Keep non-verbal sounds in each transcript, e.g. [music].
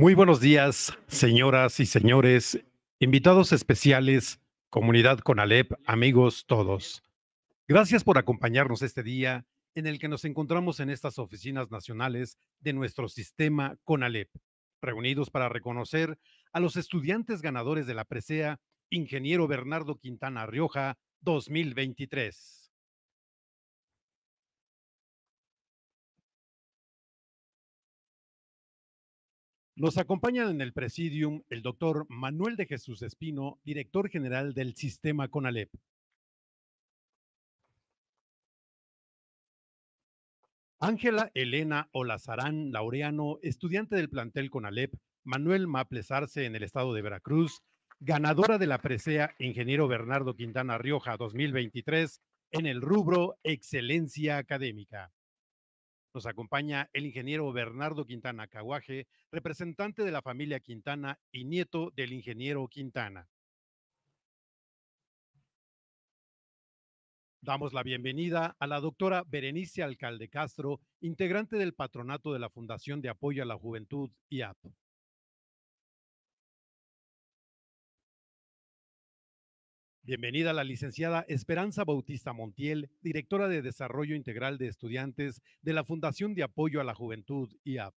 Muy buenos días, señoras y señores, invitados especiales, comunidad Conalep, amigos todos. Gracias por acompañarnos este día en el que nos encontramos en estas oficinas nacionales de nuestro sistema Conalep, reunidos para reconocer a los estudiantes ganadores de la presea Ingeniero Bernardo Quintana Rioja 2023. Nos acompañan en el presidium el doctor Manuel de Jesús Espino, director general del sistema CONALEP. Ángela Elena Olazarán Laureano, estudiante del plantel CONALEP, Manuel Maples Arce en el estado de Veracruz, ganadora de la presea Ingeniero Bernardo Quintana Rioja 2023 en el rubro Excelencia Académica. Nos acompaña el ingeniero Bernardo Quintana Caguaje, representante de la familia Quintana y nieto del ingeniero Quintana. Damos la bienvenida a la doctora Berenice Alcalde Castro, integrante del patronato de la Fundación de Apoyo a la Juventud IAP. Bienvenida la licenciada Esperanza Bautista Montiel, directora de Desarrollo Integral de Estudiantes de la Fundación de Apoyo a la Juventud, IAP.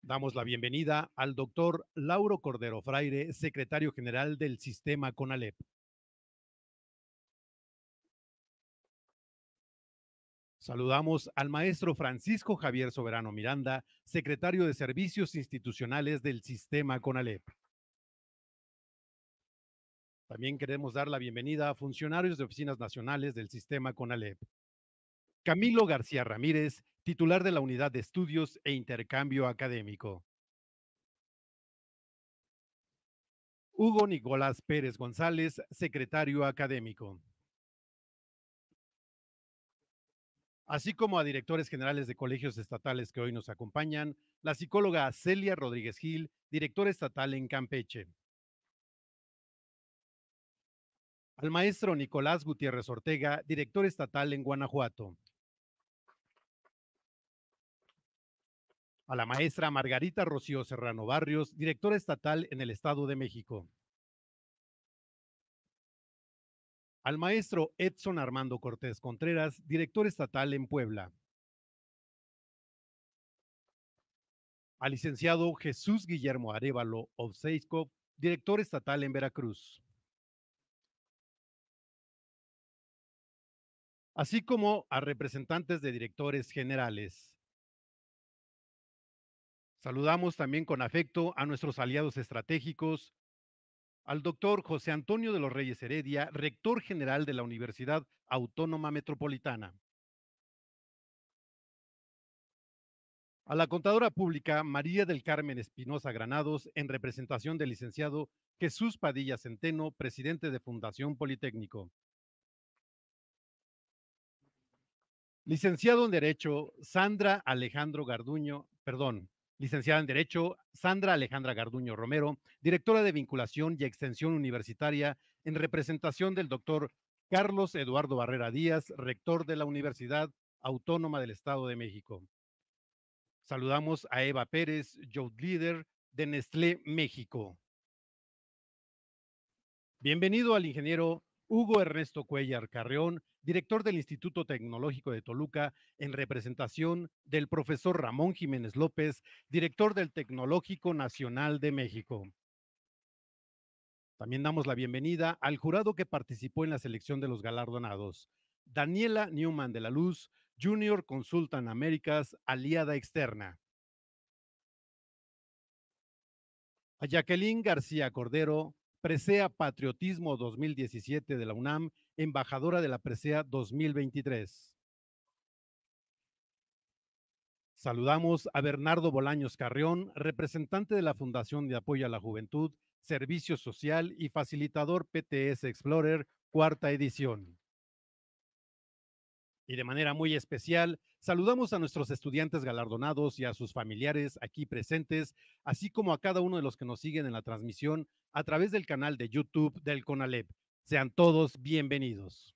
Damos la bienvenida al doctor Lauro Cordero Fraire, secretario general del sistema CONALEP. Saludamos al maestro Francisco Javier Soberano Miranda, secretario de Servicios Institucionales del Sistema CONALEP. También queremos dar la bienvenida a funcionarios de oficinas nacionales del Sistema CONALEP. Camilo García Ramírez, titular de la Unidad de Estudios e Intercambio Académico. Hugo Nicolás Pérez González, secretario académico. así como a directores generales de colegios estatales que hoy nos acompañan, la psicóloga Celia Rodríguez Gil, directora estatal en Campeche. Al maestro Nicolás Gutiérrez Ortega, director estatal en Guanajuato. A la maestra Margarita Rocío Serrano Barrios, directora estatal en el Estado de México. al maestro Edson Armando Cortés Contreras, director estatal en Puebla. Al licenciado Jesús Guillermo Arevalo Obseisco, director estatal en Veracruz. Así como a representantes de directores generales. Saludamos también con afecto a nuestros aliados estratégicos, al doctor José Antonio de los Reyes Heredia, rector general de la Universidad Autónoma Metropolitana. A la contadora pública María del Carmen Espinosa Granados, en representación del licenciado Jesús Padilla Centeno, presidente de Fundación Politécnico. Licenciado en Derecho, Sandra Alejandro Garduño, perdón, licenciada en Derecho, Sandra Alejandra Garduño Romero, directora de Vinculación y Extensión Universitaria, en representación del doctor Carlos Eduardo Barrera Díaz, rector de la Universidad Autónoma del Estado de México. Saludamos a Eva Pérez, Youth Leader de Nestlé México. Bienvenido al ingeniero Hugo Ernesto Cuellar Carreón, director del Instituto Tecnológico de Toluca, en representación del profesor Ramón Jiménez López, director del Tecnológico Nacional de México. También damos la bienvenida al jurado que participó en la selección de los galardonados. Daniela Newman de la Luz, Junior Consultan Américas, aliada externa. A Jacqueline García Cordero, presea Patriotismo 2017 de la UNAM embajadora de la presea 2023. Saludamos a Bernardo Bolaños Carrión, representante de la Fundación de Apoyo a la Juventud, Servicio Social y facilitador PTS Explorer, cuarta edición. Y de manera muy especial, saludamos a nuestros estudiantes galardonados y a sus familiares aquí presentes, así como a cada uno de los que nos siguen en la transmisión a través del canal de YouTube del CONALEP. Sean todos bienvenidos.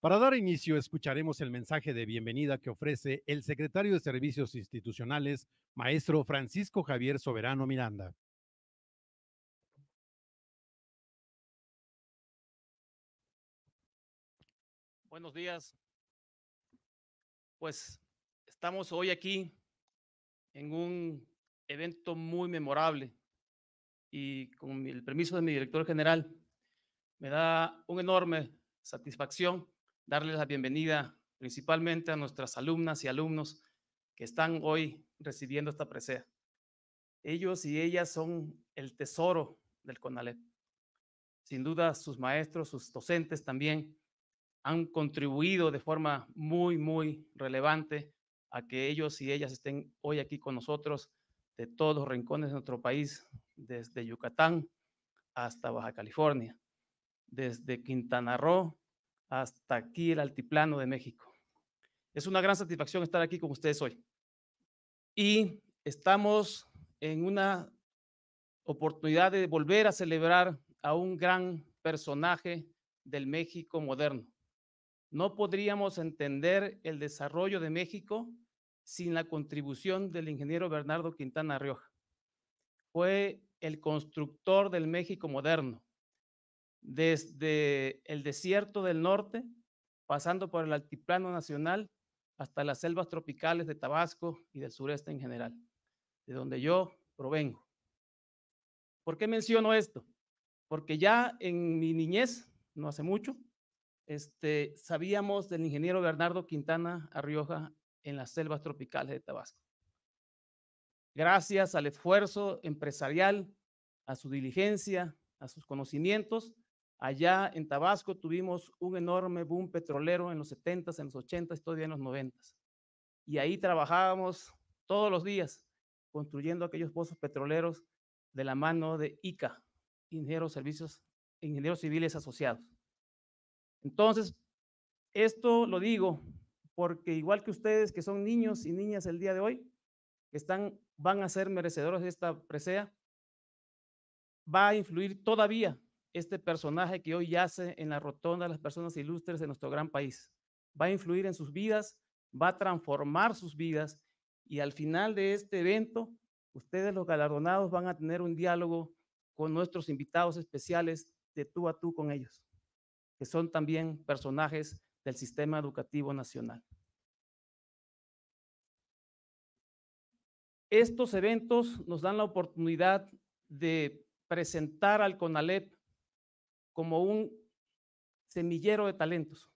Para dar inicio, escucharemos el mensaje de bienvenida que ofrece el secretario de Servicios Institucionales, maestro Francisco Javier Soberano Miranda. Buenos días. Pues estamos hoy aquí en un evento muy memorable y con el permiso de mi director general, me da una enorme satisfacción darles la bienvenida principalmente a nuestras alumnas y alumnos que están hoy recibiendo esta presea. Ellos y ellas son el tesoro del CONALEP. Sin duda, sus maestros, sus docentes también han contribuido de forma muy, muy relevante a que ellos y ellas estén hoy aquí con nosotros de todos los rincones de nuestro país, desde Yucatán hasta Baja California, desde Quintana Roo hasta aquí el altiplano de México. Es una gran satisfacción estar aquí con ustedes hoy. Y estamos en una oportunidad de volver a celebrar a un gran personaje del México moderno. No podríamos entender el desarrollo de México sin la contribución del ingeniero Bernardo Quintana Rioja. Fue el constructor del México moderno, desde el desierto del norte, pasando por el altiplano nacional, hasta las selvas tropicales de Tabasco y del sureste en general, de donde yo provengo. ¿Por qué menciono esto? Porque ya en mi niñez, no hace mucho, este, sabíamos del ingeniero Bernardo Quintana Arrioja en las selvas tropicales de Tabasco. Gracias al esfuerzo empresarial, a su diligencia, a sus conocimientos, allá en Tabasco tuvimos un enorme boom petrolero en los 70s, en los 80s, todavía en los 90 Y ahí trabajábamos todos los días construyendo aquellos pozos petroleros de la mano de ICA, Ingenieros Servicios, Ingenieros Civiles Asociados. Entonces, esto lo digo porque igual que ustedes que son niños y niñas el día de hoy, que están, van a ser merecedores de esta presea, va a influir todavía este personaje que hoy yace en la rotonda de las personas ilustres de nuestro gran país. Va a influir en sus vidas, va a transformar sus vidas y al final de este evento, ustedes los galardonados van a tener un diálogo con nuestros invitados especiales de tú a tú con ellos, que son también personajes del sistema educativo nacional. Estos eventos nos dan la oportunidad de presentar al CONALEP como un semillero de talentos.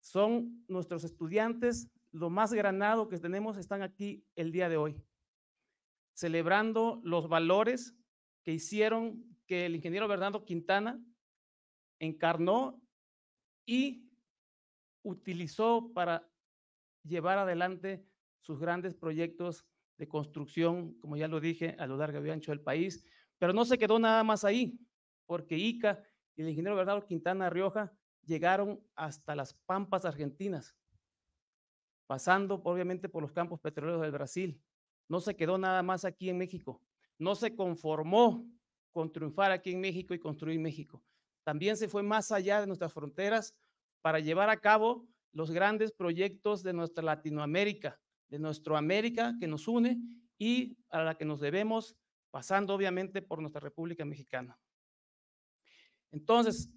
Son nuestros estudiantes, lo más granado que tenemos están aquí el día de hoy, celebrando los valores que hicieron que el ingeniero Bernardo Quintana encarnó y utilizó para llevar adelante sus grandes proyectos de construcción, como ya lo dije, a lo largo y ancho del país. Pero no se quedó nada más ahí, porque ICA y el ingeniero Bernardo Quintana Rioja llegaron hasta las pampas argentinas, pasando obviamente por los campos petroleros del Brasil. No se quedó nada más aquí en México. No se conformó con triunfar aquí en México y construir México. También se fue más allá de nuestras fronteras para llevar a cabo los grandes proyectos de nuestra Latinoamérica, de nuestro América que nos une y a la que nos debemos, pasando obviamente por nuestra República Mexicana. Entonces,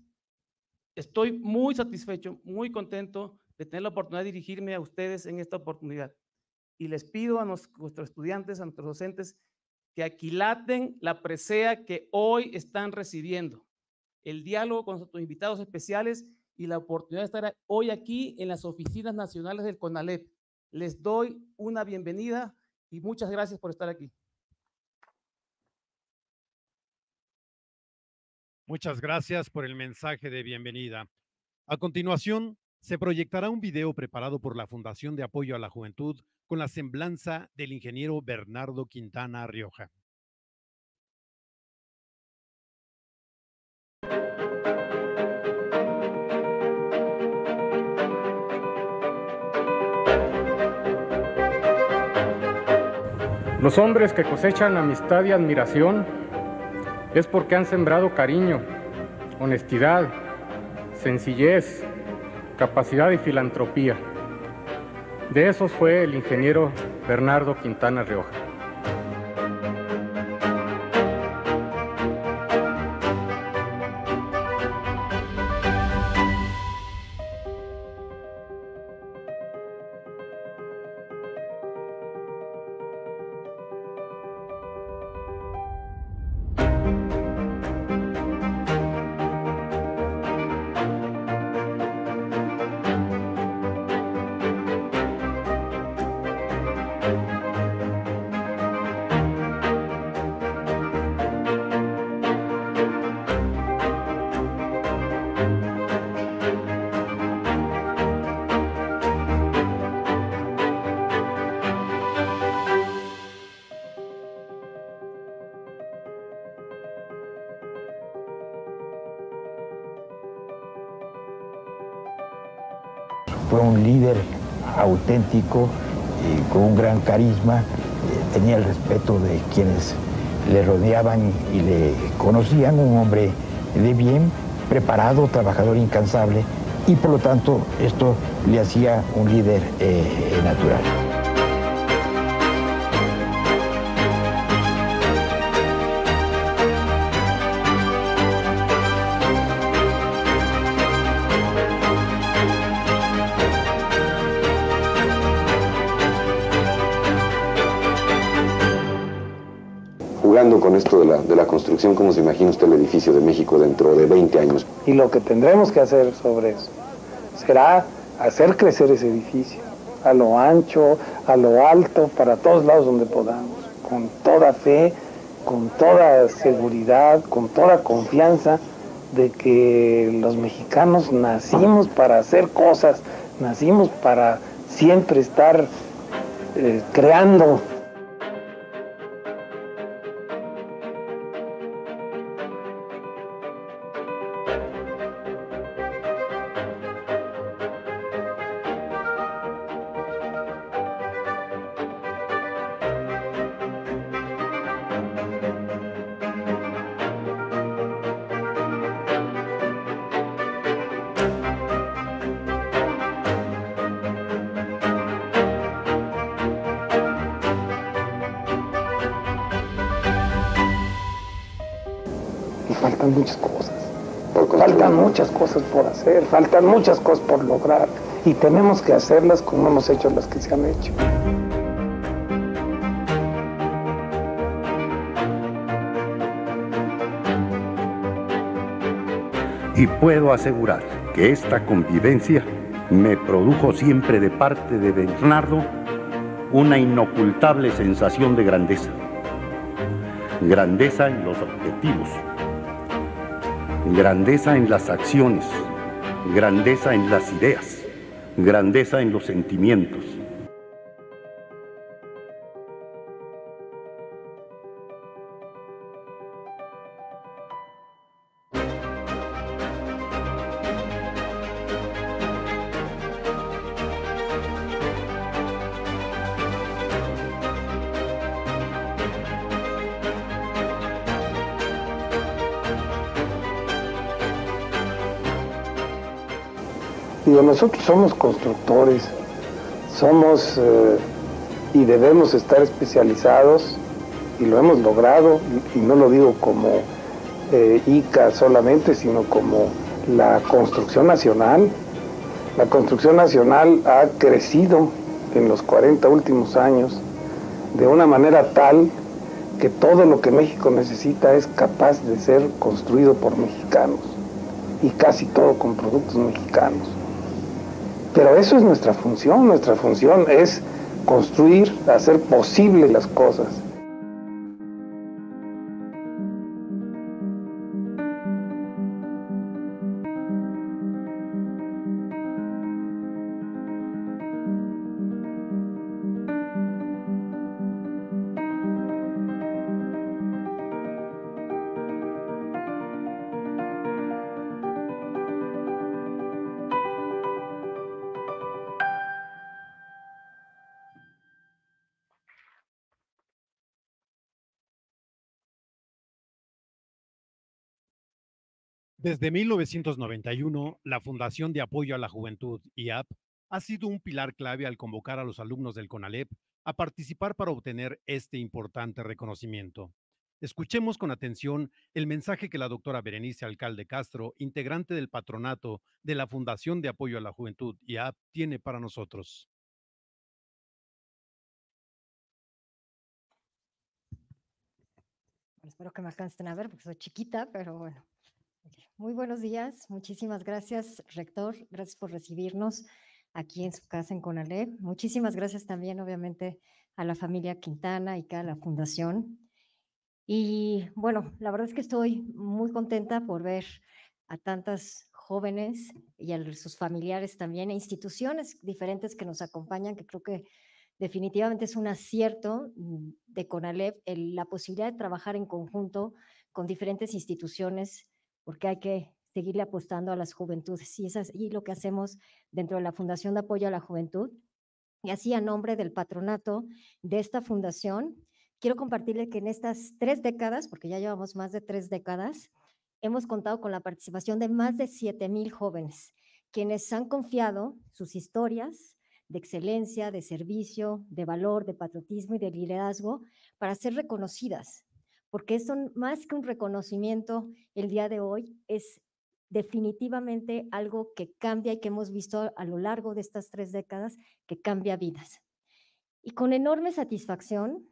estoy muy satisfecho, muy contento de tener la oportunidad de dirigirme a ustedes en esta oportunidad. Y les pido a nuestros estudiantes, a nuestros docentes, que aquilaten la presea que hoy están recibiendo. El diálogo con nuestros invitados especiales y la oportunidad de estar hoy aquí en las oficinas nacionales del CONALEP. Les doy una bienvenida y muchas gracias por estar aquí. Muchas gracias por el mensaje de bienvenida. A continuación, se proyectará un video preparado por la Fundación de Apoyo a la Juventud con la semblanza del ingeniero Bernardo Quintana Rioja. Los hombres que cosechan amistad y admiración es porque han sembrado cariño, honestidad, sencillez, capacidad y filantropía. De esos fue el ingeniero Bernardo Quintana Rioja. con un gran carisma, eh, tenía el respeto de quienes le rodeaban y le conocían, un hombre de bien, preparado, trabajador incansable, y por lo tanto esto le hacía un líder eh, natural. esto de la, de la construcción, como se imagina usted el edificio de México dentro de 20 años? Y lo que tendremos que hacer sobre eso será hacer crecer ese edificio, a lo ancho, a lo alto, para todos lados donde podamos, con toda fe, con toda seguridad, con toda confianza de que los mexicanos nacimos para hacer cosas, nacimos para siempre estar eh, creando faltan muchas cosas por lograr y tenemos que hacerlas como hemos hecho las que se han hecho. Y puedo asegurar que esta convivencia me produjo siempre de parte de Bernardo una inocultable sensación de grandeza. Grandeza en los objetivos, grandeza en las acciones, grandeza en las ideas, grandeza en los sentimientos, nosotros somos constructores, somos eh, y debemos estar especializados y lo hemos logrado, y, no lo digo como eh, ICA solamente, sino como la construcción nacional. La construcción nacional ha crecido en los 40 últimos años de una manera tal que todo lo que México necesita es capaz de ser construido por mexicanos y casi todo con productos mexicanos. Pero eso es nuestra función, nuestra función es construir, hacer posible las cosas. Desde 1991, la Fundación de Apoyo a la Juventud, IAP, ha sido un pilar clave al convocar a los alumnos del CONALEP a participar para obtener este importante reconocimiento. Escuchemos con atención el mensaje que la doctora Berenice Alcalde Castro, integrante del patronato de la Fundación de Apoyo a la Juventud, IAP, tiene para nosotros. espero que me alcancen a ver porque soy chiquita, pero bueno. Muy buenos días, muchísimas gracias, rector. Gracias por recibirnos aquí en su casa en Conalep. Muchísimas gracias también, obviamente, a la familia Quintana y a la Fundación. Y bueno, la verdad es que estoy muy contenta por ver a tantas jóvenes y a sus familiares también, e instituciones diferentes que nos acompañan, que creo que definitivamente es un acierto de CONALEP la posibilidad de trabajar en conjunto con diferentes instituciones porque hay que seguirle apostando a las juventudes. Y es así lo que hacemos dentro de la Fundación de Apoyo a la Juventud. Y así a nombre del patronato de esta fundación, quiero compartirle que en estas tres décadas, porque ya llevamos más de tres décadas, hemos contado con la participación de más de mil jóvenes, quienes han confiado sus historias de excelencia, de servicio, de valor, de patriotismo y de liderazgo para ser reconocidas porque esto, más que un reconocimiento el día de hoy es definitivamente algo que cambia y que hemos visto a lo largo de estas tres décadas, que cambia vidas. Y con enorme satisfacción,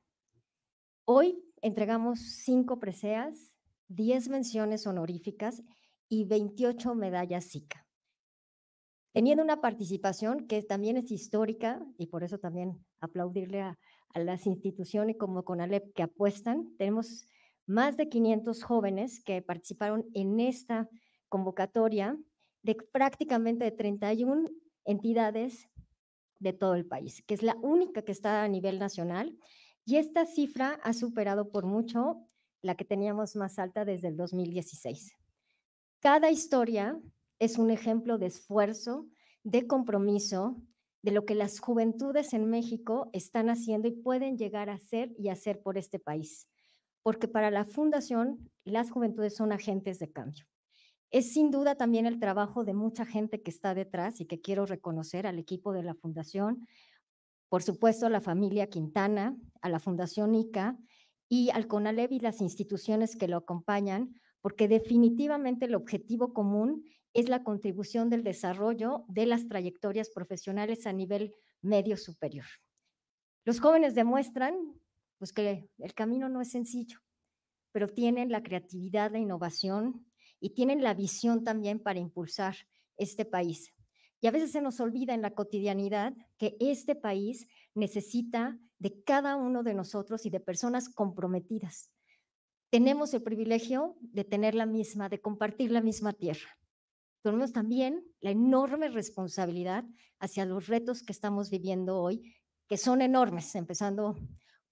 hoy entregamos cinco preseas, diez menciones honoríficas y 28 medallas SICA. Teniendo una participación que también es histórica, y por eso también aplaudirle a, a las instituciones como CONALEP que apuestan, tenemos más de 500 jóvenes que participaron en esta convocatoria de prácticamente 31 entidades de todo el país, que es la única que está a nivel nacional. Y esta cifra ha superado por mucho la que teníamos más alta desde el 2016. Cada historia es un ejemplo de esfuerzo, de compromiso, de lo que las juventudes en México están haciendo y pueden llegar a hacer y hacer por este país porque para la Fundación las juventudes son agentes de cambio. Es sin duda también el trabajo de mucha gente que está detrás y que quiero reconocer al equipo de la Fundación, por supuesto a la familia Quintana, a la Fundación ICA y al CONALEV y las instituciones que lo acompañan, porque definitivamente el objetivo común es la contribución del desarrollo de las trayectorias profesionales a nivel medio superior. Los jóvenes demuestran pues que el camino no es sencillo, pero tienen la creatividad, la innovación y tienen la visión también para impulsar este país. Y a veces se nos olvida en la cotidianidad que este país necesita de cada uno de nosotros y de personas comprometidas. Tenemos el privilegio de tener la misma, de compartir la misma tierra. Tenemos también la enorme responsabilidad hacia los retos que estamos viviendo hoy, que son enormes, empezando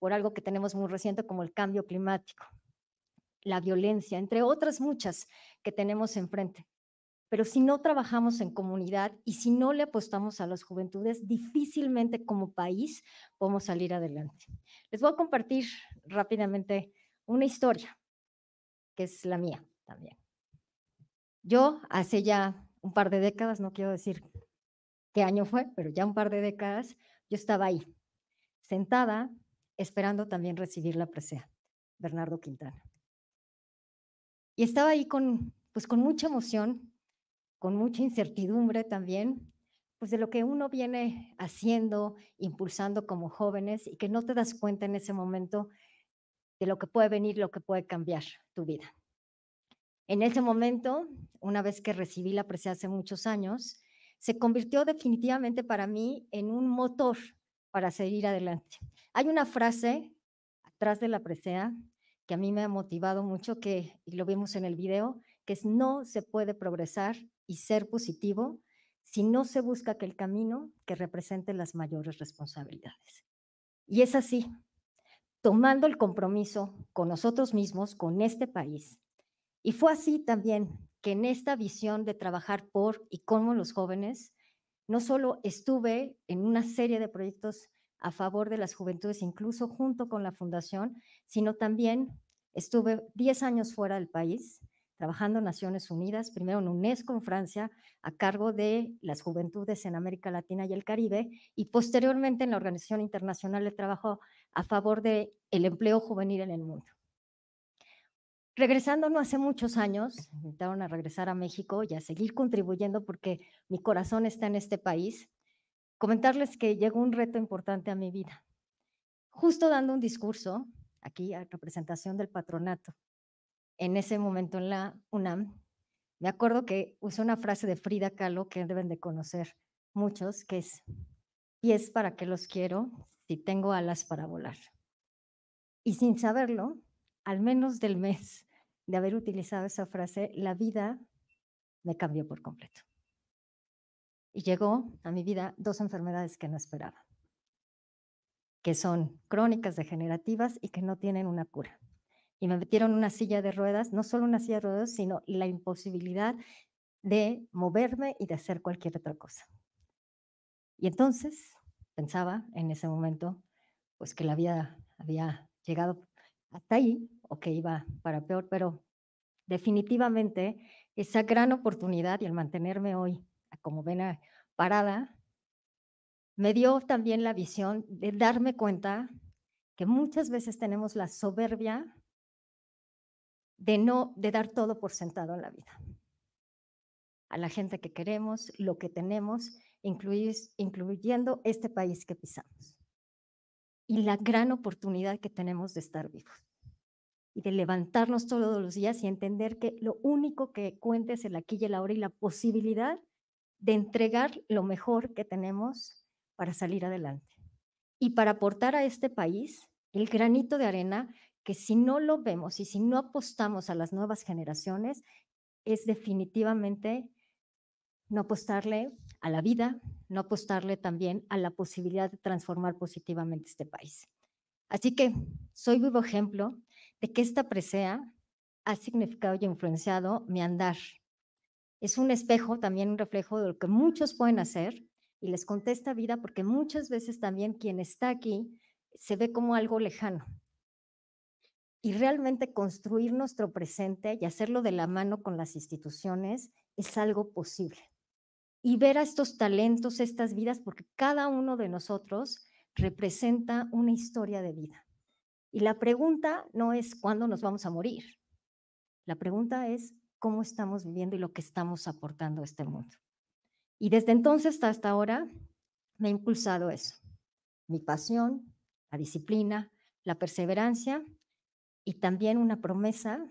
por algo que tenemos muy reciente como el cambio climático, la violencia, entre otras muchas que tenemos enfrente. Pero si no trabajamos en comunidad y si no le apostamos a las juventudes, difícilmente como país podemos salir adelante. Les voy a compartir rápidamente una historia, que es la mía también. Yo hace ya un par de décadas, no quiero decir qué año fue, pero ya un par de décadas, yo estaba ahí, sentada esperando también recibir la presea, Bernardo Quintana. Y estaba ahí con, pues con mucha emoción, con mucha incertidumbre también, pues de lo que uno viene haciendo, impulsando como jóvenes y que no te das cuenta en ese momento de lo que puede venir, lo que puede cambiar tu vida. En ese momento, una vez que recibí la presea hace muchos años, se convirtió definitivamente para mí en un motor para seguir adelante. Hay una frase atrás de la presea que a mí me ha motivado mucho, que, y lo vimos en el video, que es no se puede progresar y ser positivo si no se busca que el camino que represente las mayores responsabilidades. Y es así, tomando el compromiso con nosotros mismos, con este país. Y fue así también que en esta visión de trabajar por y con los jóvenes, no solo estuve en una serie de proyectos a favor de las juventudes, incluso junto con la fundación, sino también estuve 10 años fuera del país, trabajando en Naciones Unidas, primero en UNESCO en Francia, a cargo de las juventudes en América Latina y el Caribe, y posteriormente en la Organización Internacional de Trabajo a favor del el empleo juvenil en el mundo. Regresando no hace muchos años, me invitaron a regresar a México y a seguir contribuyendo porque mi corazón está en este país. Comentarles que llegó un reto importante a mi vida. Justo dando un discurso aquí a representación del patronato, en ese momento en la UNAM, me acuerdo que usé una frase de Frida Kahlo que deben de conocer muchos, que es, pies para que los quiero si tengo alas para volar. Y sin saberlo, al menos del mes de haber utilizado esa frase, la vida me cambió por completo. Y llegó a mi vida dos enfermedades que no esperaba, que son crónicas degenerativas y que no tienen una cura. Y me metieron una silla de ruedas, no solo una silla de ruedas, sino la imposibilidad de moverme y de hacer cualquier otra cosa. Y entonces pensaba en ese momento, pues que la vida había llegado hasta ahí o que iba para peor, pero definitivamente esa gran oportunidad y el mantenerme hoy, ah, como ven, parada, me dio también la visión de darme cuenta que muchas veces tenemos la soberbia de no de dar todo por sentado en la vida. A la gente que queremos, lo que tenemos, incluyendo este país que pisamos. Y la gran oportunidad que tenemos de estar vivos y de levantarnos todos los días y entender que lo único que cuenta es el aquí y el ahora y la posibilidad de entregar lo mejor que tenemos para salir adelante y para aportar a este país el granito de arena que si no lo vemos y si no apostamos a las nuevas generaciones, es definitivamente no apostarle a la vida, no apostarle también a la posibilidad de transformar positivamente este país. Así que soy vivo ejemplo de que esta presea ha significado y influenciado mi andar. Es un espejo, también un reflejo de lo que muchos pueden hacer y les contesta vida porque muchas veces también quien está aquí se ve como algo lejano. Y realmente construir nuestro presente y hacerlo de la mano con las instituciones es algo posible. Y ver a estos talentos, estas vidas, porque cada uno de nosotros representa una historia de vida. Y la pregunta no es cuándo nos vamos a morir. La pregunta es cómo estamos viviendo y lo que estamos aportando a este mundo. Y desde entonces hasta ahora me ha impulsado eso. Mi pasión, la disciplina, la perseverancia y también una promesa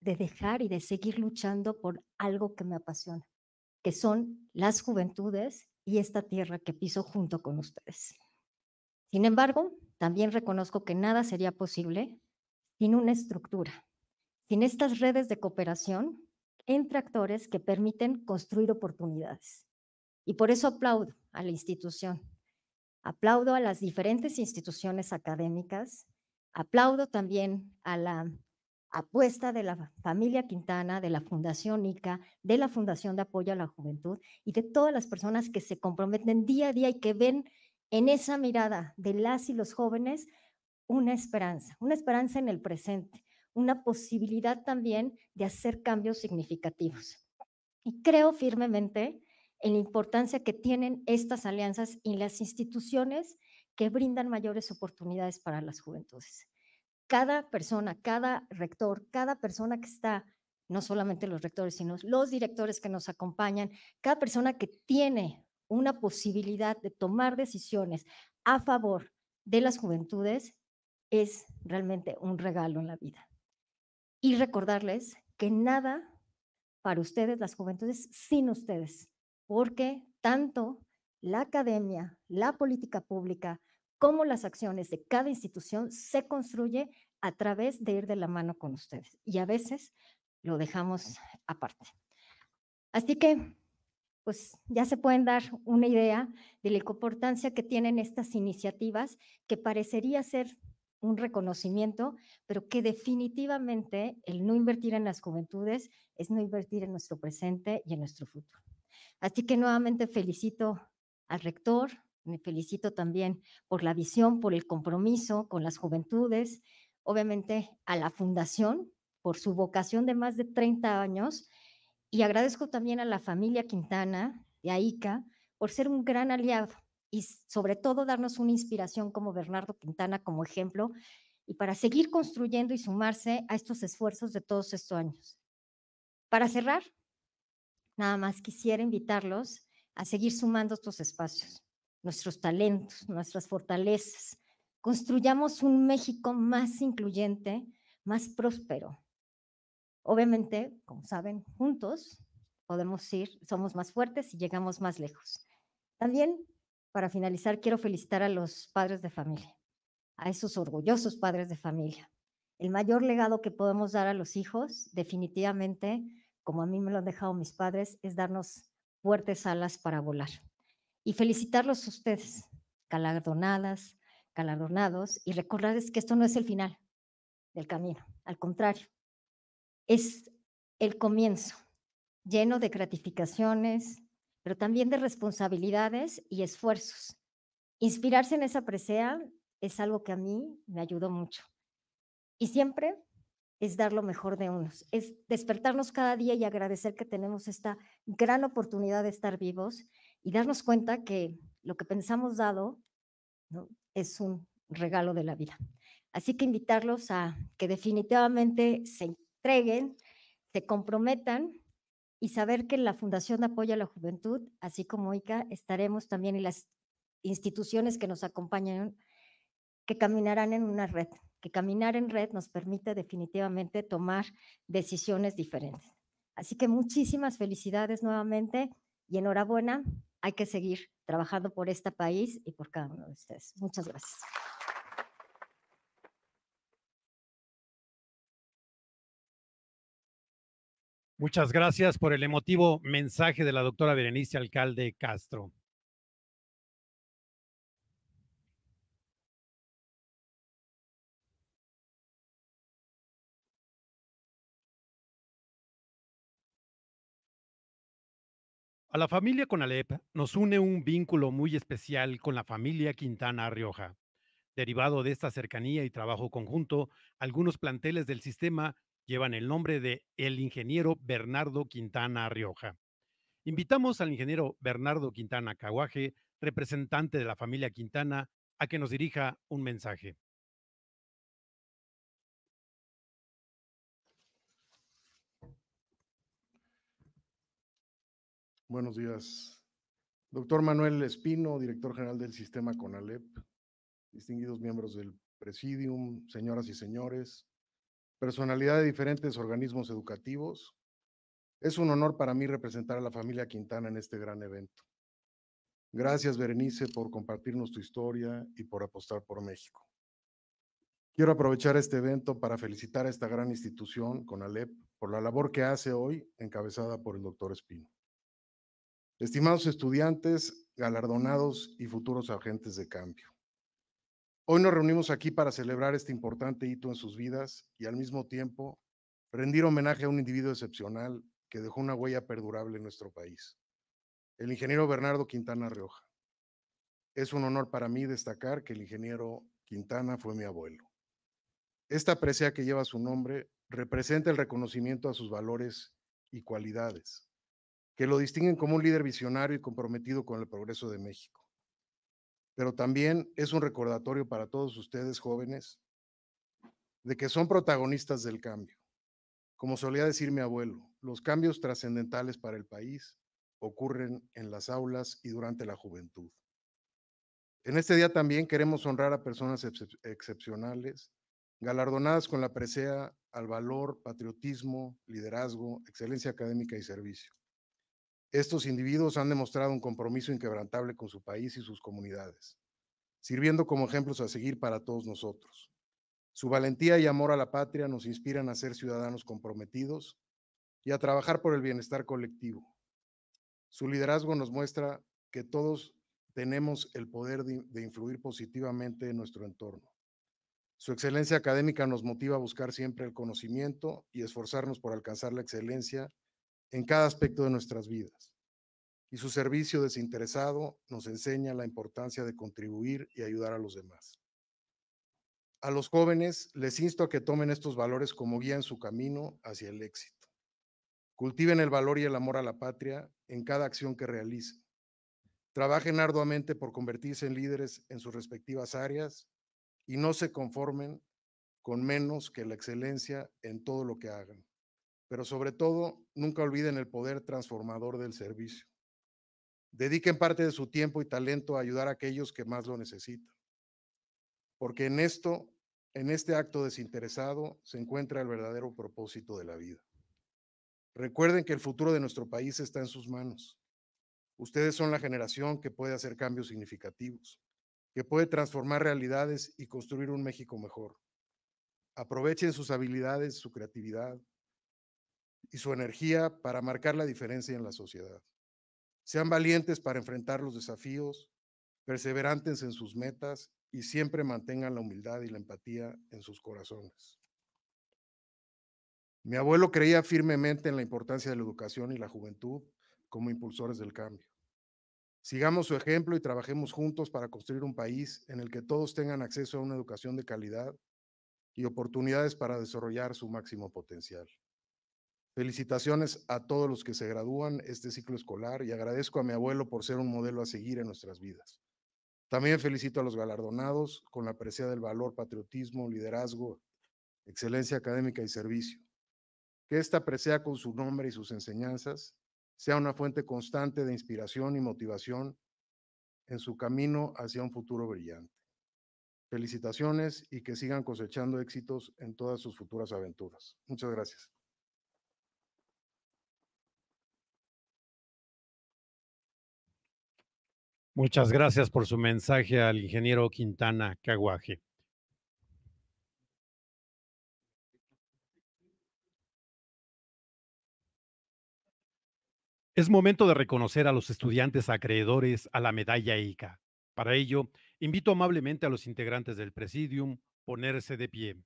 de dejar y de seguir luchando por algo que me apasiona, que son las juventudes y esta tierra que piso junto con ustedes. Sin embargo, también reconozco que nada sería posible sin una estructura, sin estas redes de cooperación entre actores que permiten construir oportunidades. Y por eso aplaudo a la institución, aplaudo a las diferentes instituciones académicas, aplaudo también a la apuesta de la familia Quintana, de la Fundación ICA, de la Fundación de Apoyo a la Juventud y de todas las personas que se comprometen día a día y que ven en esa mirada de las y los jóvenes una esperanza, una esperanza en el presente, una posibilidad también de hacer cambios significativos. Y creo firmemente en la importancia que tienen estas alianzas y las instituciones que brindan mayores oportunidades para las juventudes. Cada persona, cada rector, cada persona que está, no solamente los rectores, sino los directores que nos acompañan, cada persona que tiene una posibilidad de tomar decisiones a favor de las juventudes es realmente un regalo en la vida. Y recordarles que nada para ustedes, las juventudes, sin ustedes, porque tanto la academia, la política pública, como las acciones de cada institución se construye a través de ir de la mano con ustedes. Y a veces lo dejamos aparte. Así que pues ya se pueden dar una idea de la importancia que tienen estas iniciativas, que parecería ser un reconocimiento, pero que definitivamente el no invertir en las juventudes es no invertir en nuestro presente y en nuestro futuro. Así que nuevamente felicito al rector, me felicito también por la visión, por el compromiso con las juventudes, obviamente a la fundación por su vocación de más de 30 años y agradezco también a la familia Quintana de AICA por ser un gran aliado y sobre todo darnos una inspiración como Bernardo Quintana como ejemplo y para seguir construyendo y sumarse a estos esfuerzos de todos estos años. Para cerrar, nada más quisiera invitarlos a seguir sumando estos espacios, nuestros talentos, nuestras fortalezas. Construyamos un México más incluyente, más próspero, Obviamente, como saben, juntos podemos ir, somos más fuertes y llegamos más lejos. También, para finalizar, quiero felicitar a los padres de familia, a esos orgullosos padres de familia. El mayor legado que podemos dar a los hijos, definitivamente, como a mí me lo han dejado mis padres, es darnos fuertes alas para volar. Y felicitarlos a ustedes, galardonadas, galardonados, y recordarles que esto no es el final del camino, al contrario, es el comienzo, lleno de gratificaciones, pero también de responsabilidades y esfuerzos. Inspirarse en esa presea es algo que a mí me ayudó mucho. Y siempre es dar lo mejor de unos, es despertarnos cada día y agradecer que tenemos esta gran oportunidad de estar vivos y darnos cuenta que lo que pensamos dado es un regalo de la vida. Así que invitarlos a que definitivamente se entreguen, se comprometan y saber que la Fundación Apoya a la Juventud, así como ICA, estaremos también y las instituciones que nos acompañan, que caminarán en una red, que caminar en red nos permite definitivamente tomar decisiones diferentes. Así que muchísimas felicidades nuevamente y enhorabuena. Hay que seguir trabajando por este país y por cada uno de ustedes. Muchas gracias. Muchas gracias por el emotivo mensaje de la doctora Berenice Alcalde Castro. A la familia Conalep nos une un vínculo muy especial con la familia Quintana Rioja. Derivado de esta cercanía y trabajo conjunto, algunos planteles del sistema llevan el nombre de el ingeniero Bernardo Quintana Rioja. Invitamos al ingeniero Bernardo Quintana Caguaje, representante de la familia Quintana, a que nos dirija un mensaje. Buenos días. Doctor Manuel Espino, director general del sistema CONALEP, distinguidos miembros del Presidium, señoras y señores, personalidad de diferentes organismos educativos. Es un honor para mí representar a la familia Quintana en este gran evento. Gracias, Berenice, por compartirnos tu historia y por apostar por México. Quiero aprovechar este evento para felicitar a esta gran institución, CONALEP, por la labor que hace hoy, encabezada por el doctor Espino. Estimados estudiantes, galardonados y futuros agentes de cambio. Hoy nos reunimos aquí para celebrar este importante hito en sus vidas y al mismo tiempo rendir homenaje a un individuo excepcional que dejó una huella perdurable en nuestro país, el ingeniero Bernardo Quintana Rioja. Es un honor para mí destacar que el ingeniero Quintana fue mi abuelo. Esta presea que lleva su nombre representa el reconocimiento a sus valores y cualidades, que lo distinguen como un líder visionario y comprometido con el progreso de México pero también es un recordatorio para todos ustedes jóvenes de que son protagonistas del cambio. Como solía decir mi abuelo, los cambios trascendentales para el país ocurren en las aulas y durante la juventud. En este día también queremos honrar a personas excepcionales, galardonadas con la presea al valor, patriotismo, liderazgo, excelencia académica y servicio. Estos individuos han demostrado un compromiso inquebrantable con su país y sus comunidades, sirviendo como ejemplos a seguir para todos nosotros. Su valentía y amor a la patria nos inspiran a ser ciudadanos comprometidos y a trabajar por el bienestar colectivo. Su liderazgo nos muestra que todos tenemos el poder de, influir positivamente en nuestro entorno. Su excelencia académica nos motiva a buscar siempre el conocimiento y esforzarnos por alcanzar la excelencia en cada aspecto de nuestras vidas. Y su servicio desinteresado nos enseña la importancia de contribuir y ayudar a los demás. A los jóvenes les insto a que tomen estos valores como guía en su camino hacia el éxito. Cultiven el valor y el amor a la patria en cada acción que realicen. Trabajen arduamente por convertirse en líderes en sus respectivas áreas y no se conformen con menos que la excelencia en todo lo que hagan pero sobre todo nunca olviden el poder transformador del servicio. Dediquen parte de su tiempo y talento a ayudar a aquellos que más lo necesitan. Porque en esto, en este acto desinteresado, se encuentra el verdadero propósito de la vida. Recuerden que el futuro de nuestro país está en sus manos. Ustedes son la generación que puede hacer cambios significativos, que puede transformar realidades y construir un México mejor. Aprovechen sus habilidades, su creatividad, y su energía para marcar la diferencia en la sociedad. Sean valientes para enfrentar los desafíos, perseverantes en sus metas y siempre mantengan la humildad y la empatía en sus corazones. Mi abuelo creía firmemente en la importancia de la educación y la juventud como impulsores del cambio. Sigamos su ejemplo y trabajemos juntos para construir un país en el que todos tengan acceso a una educación de calidad y oportunidades para desarrollar su máximo potencial. Felicitaciones a todos los que se gradúan este ciclo escolar y agradezco a mi abuelo por ser un modelo a seguir en nuestras vidas. También felicito a los galardonados con la presea del valor, patriotismo, liderazgo, excelencia académica y servicio. Que esta presea con su nombre y sus enseñanzas sea una fuente constante de inspiración y motivación en su camino hacia un futuro brillante. Felicitaciones y que sigan cosechando éxitos en todas sus futuras aventuras. Muchas gracias. Muchas gracias por su mensaje al ingeniero Quintana Caguaje. Es momento de reconocer a los estudiantes acreedores a la medalla ICA. Para ello, invito amablemente a los integrantes del presidium ponerse de pie.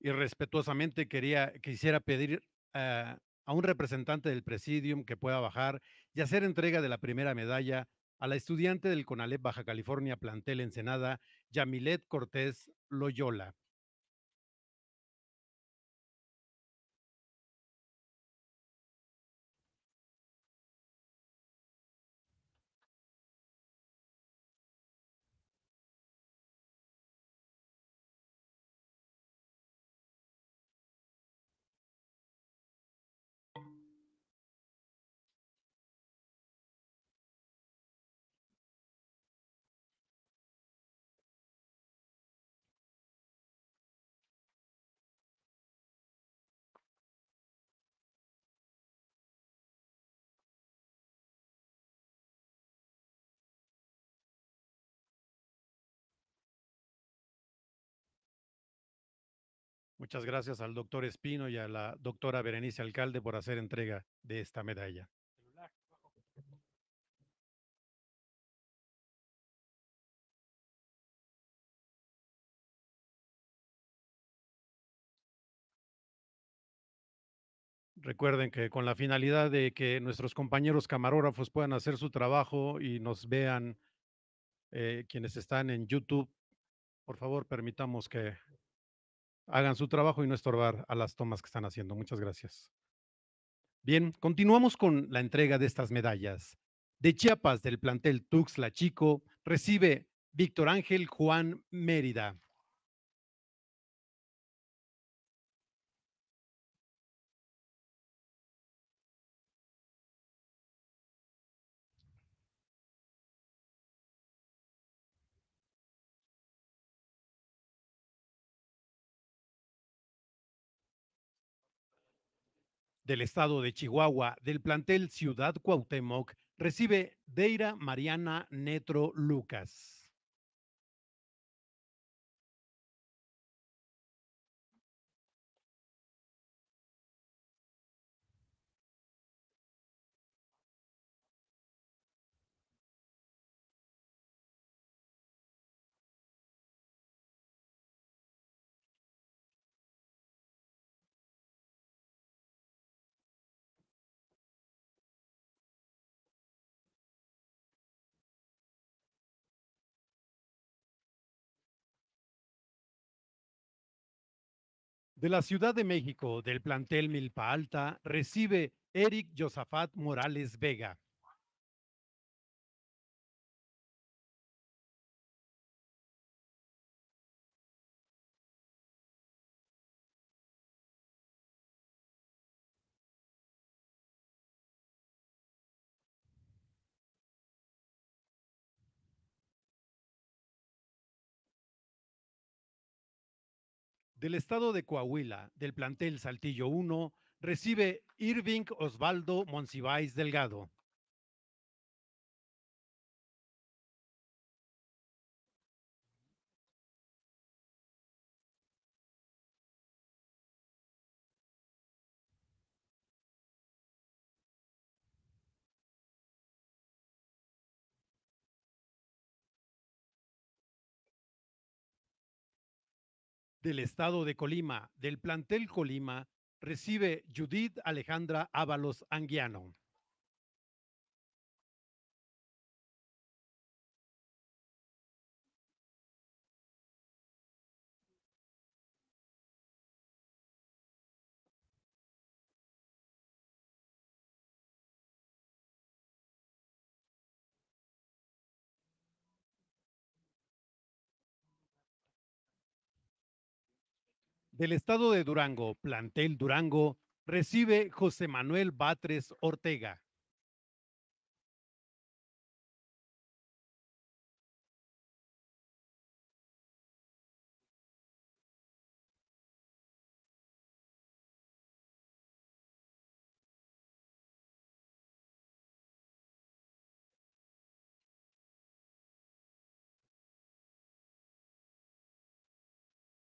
Y respetuosamente quería, quisiera pedir eh, a un representante del presidium que pueda bajar y hacer entrega de la primera medalla a la estudiante del CONALEP Baja California Plantel Ensenada, Yamilet Cortés Loyola. Muchas gracias al doctor Espino y a la doctora Berenice Alcalde por hacer entrega de esta medalla. Recuerden que con la finalidad de que nuestros compañeros camarógrafos puedan hacer su trabajo y nos vean eh, quienes están en YouTube, por favor permitamos que hagan su trabajo y no estorbar a las tomas que están haciendo. Muchas gracias. Bien, continuamos con la entrega de estas medallas. De Chiapas, del plantel la Chico, recibe Víctor Ángel Juan Mérida. del estado de Chihuahua, del plantel Ciudad Cuauhtémoc, recibe Deira Mariana Netro Lucas. De la Ciudad de México, del plantel Milpa Alta, recibe Eric Josafat Morales Vega. del estado de Coahuila, del plantel Saltillo 1, recibe Irving Osvaldo Monsiváis Delgado. del estado de Colima, del plantel Colima, recibe Judith Alejandra Ábalos Anguiano. del estado de Durango, plantel Durango, recibe José Manuel Batres Ortega.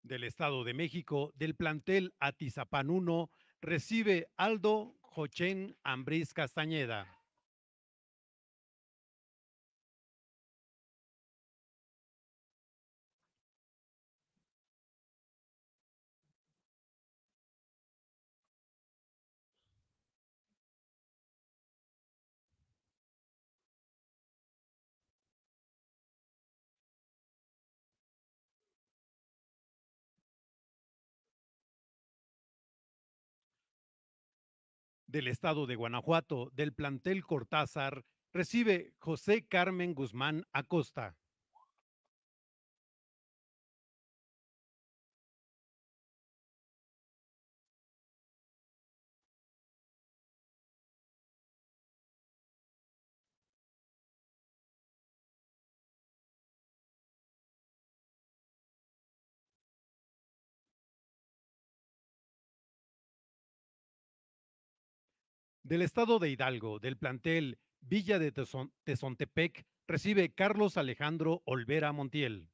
del Estado de México, del plantel Atizapán 1, recibe Aldo Jochen Ambrís Castañeda. del estado de Guanajuato, del plantel Cortázar, recibe José Carmen Guzmán Acosta. Del estado de Hidalgo, del plantel Villa de Tezontepec, recibe Carlos Alejandro Olvera Montiel.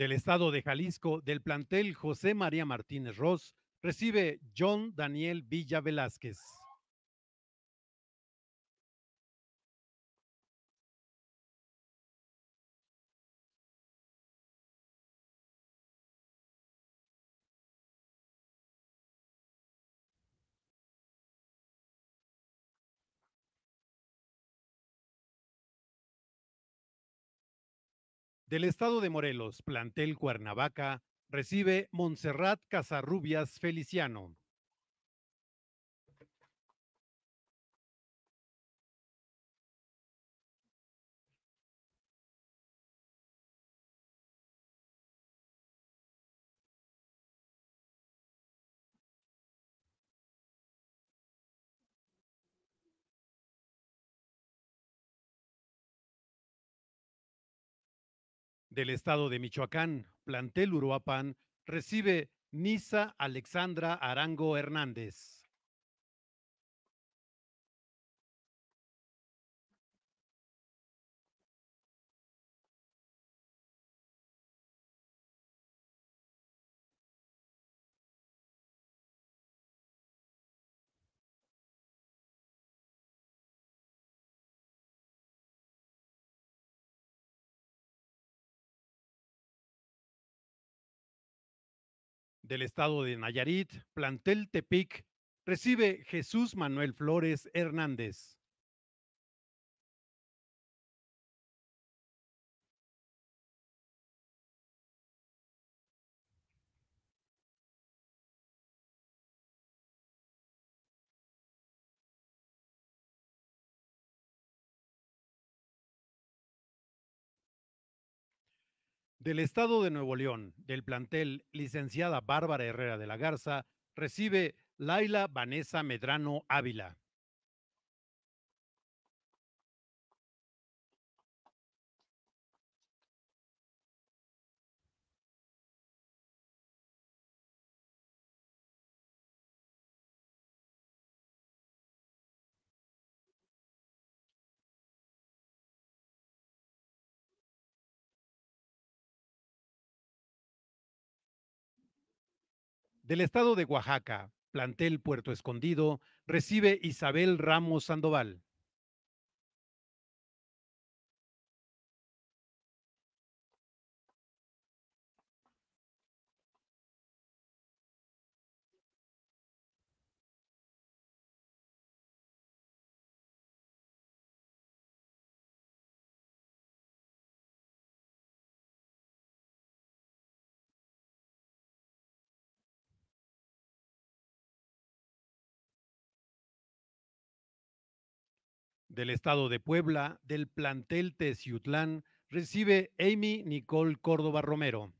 del estado de Jalisco, del plantel José María Martínez Ross, recibe John Daniel Villa Velázquez. del estado de Morelos, plantel Cuernavaca, recibe Montserrat Casarrubias Feliciano. del estado de Michoacán, plantel Uruapan, recibe Nisa Alexandra Arango Hernández. del estado de Nayarit, plantel Tepic, recibe Jesús Manuel Flores Hernández. Del Estado de Nuevo León, del plantel, licenciada Bárbara Herrera de la Garza, recibe Laila Vanessa Medrano Ávila. Del estado de Oaxaca, plantel Puerto Escondido, recibe Isabel Ramos Sandoval. del Estado de Puebla, del plantel Teciutlán, recibe Amy Nicole Córdoba Romero.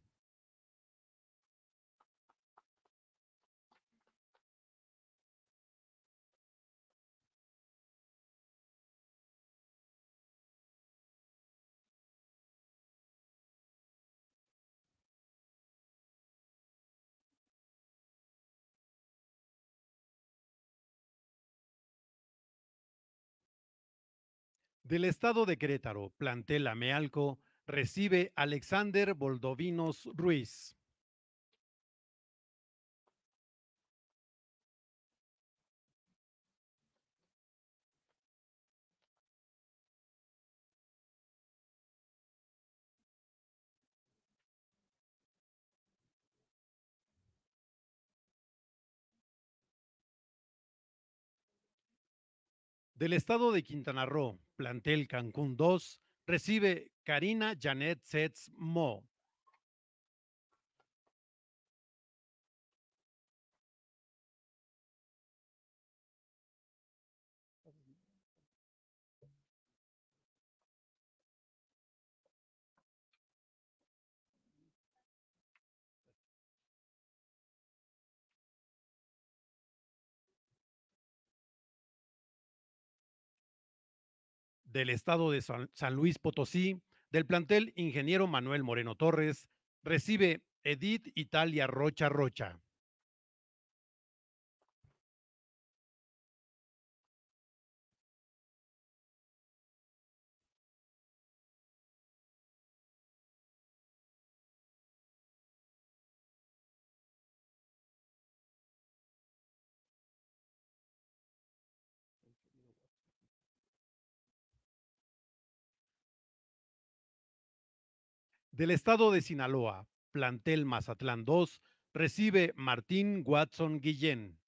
Del estado de Querétaro, Plantela Mealco, recibe Alexander Boldovinos Ruiz. Del estado de Quintana Roo, plantel Cancún 2, recibe Karina Janet Sets Mo del estado de San Luis Potosí, del plantel ingeniero Manuel Moreno Torres, recibe Edith Italia Rocha Rocha. del estado de Sinaloa, plantel Mazatlán 2, recibe Martín Watson Guillén.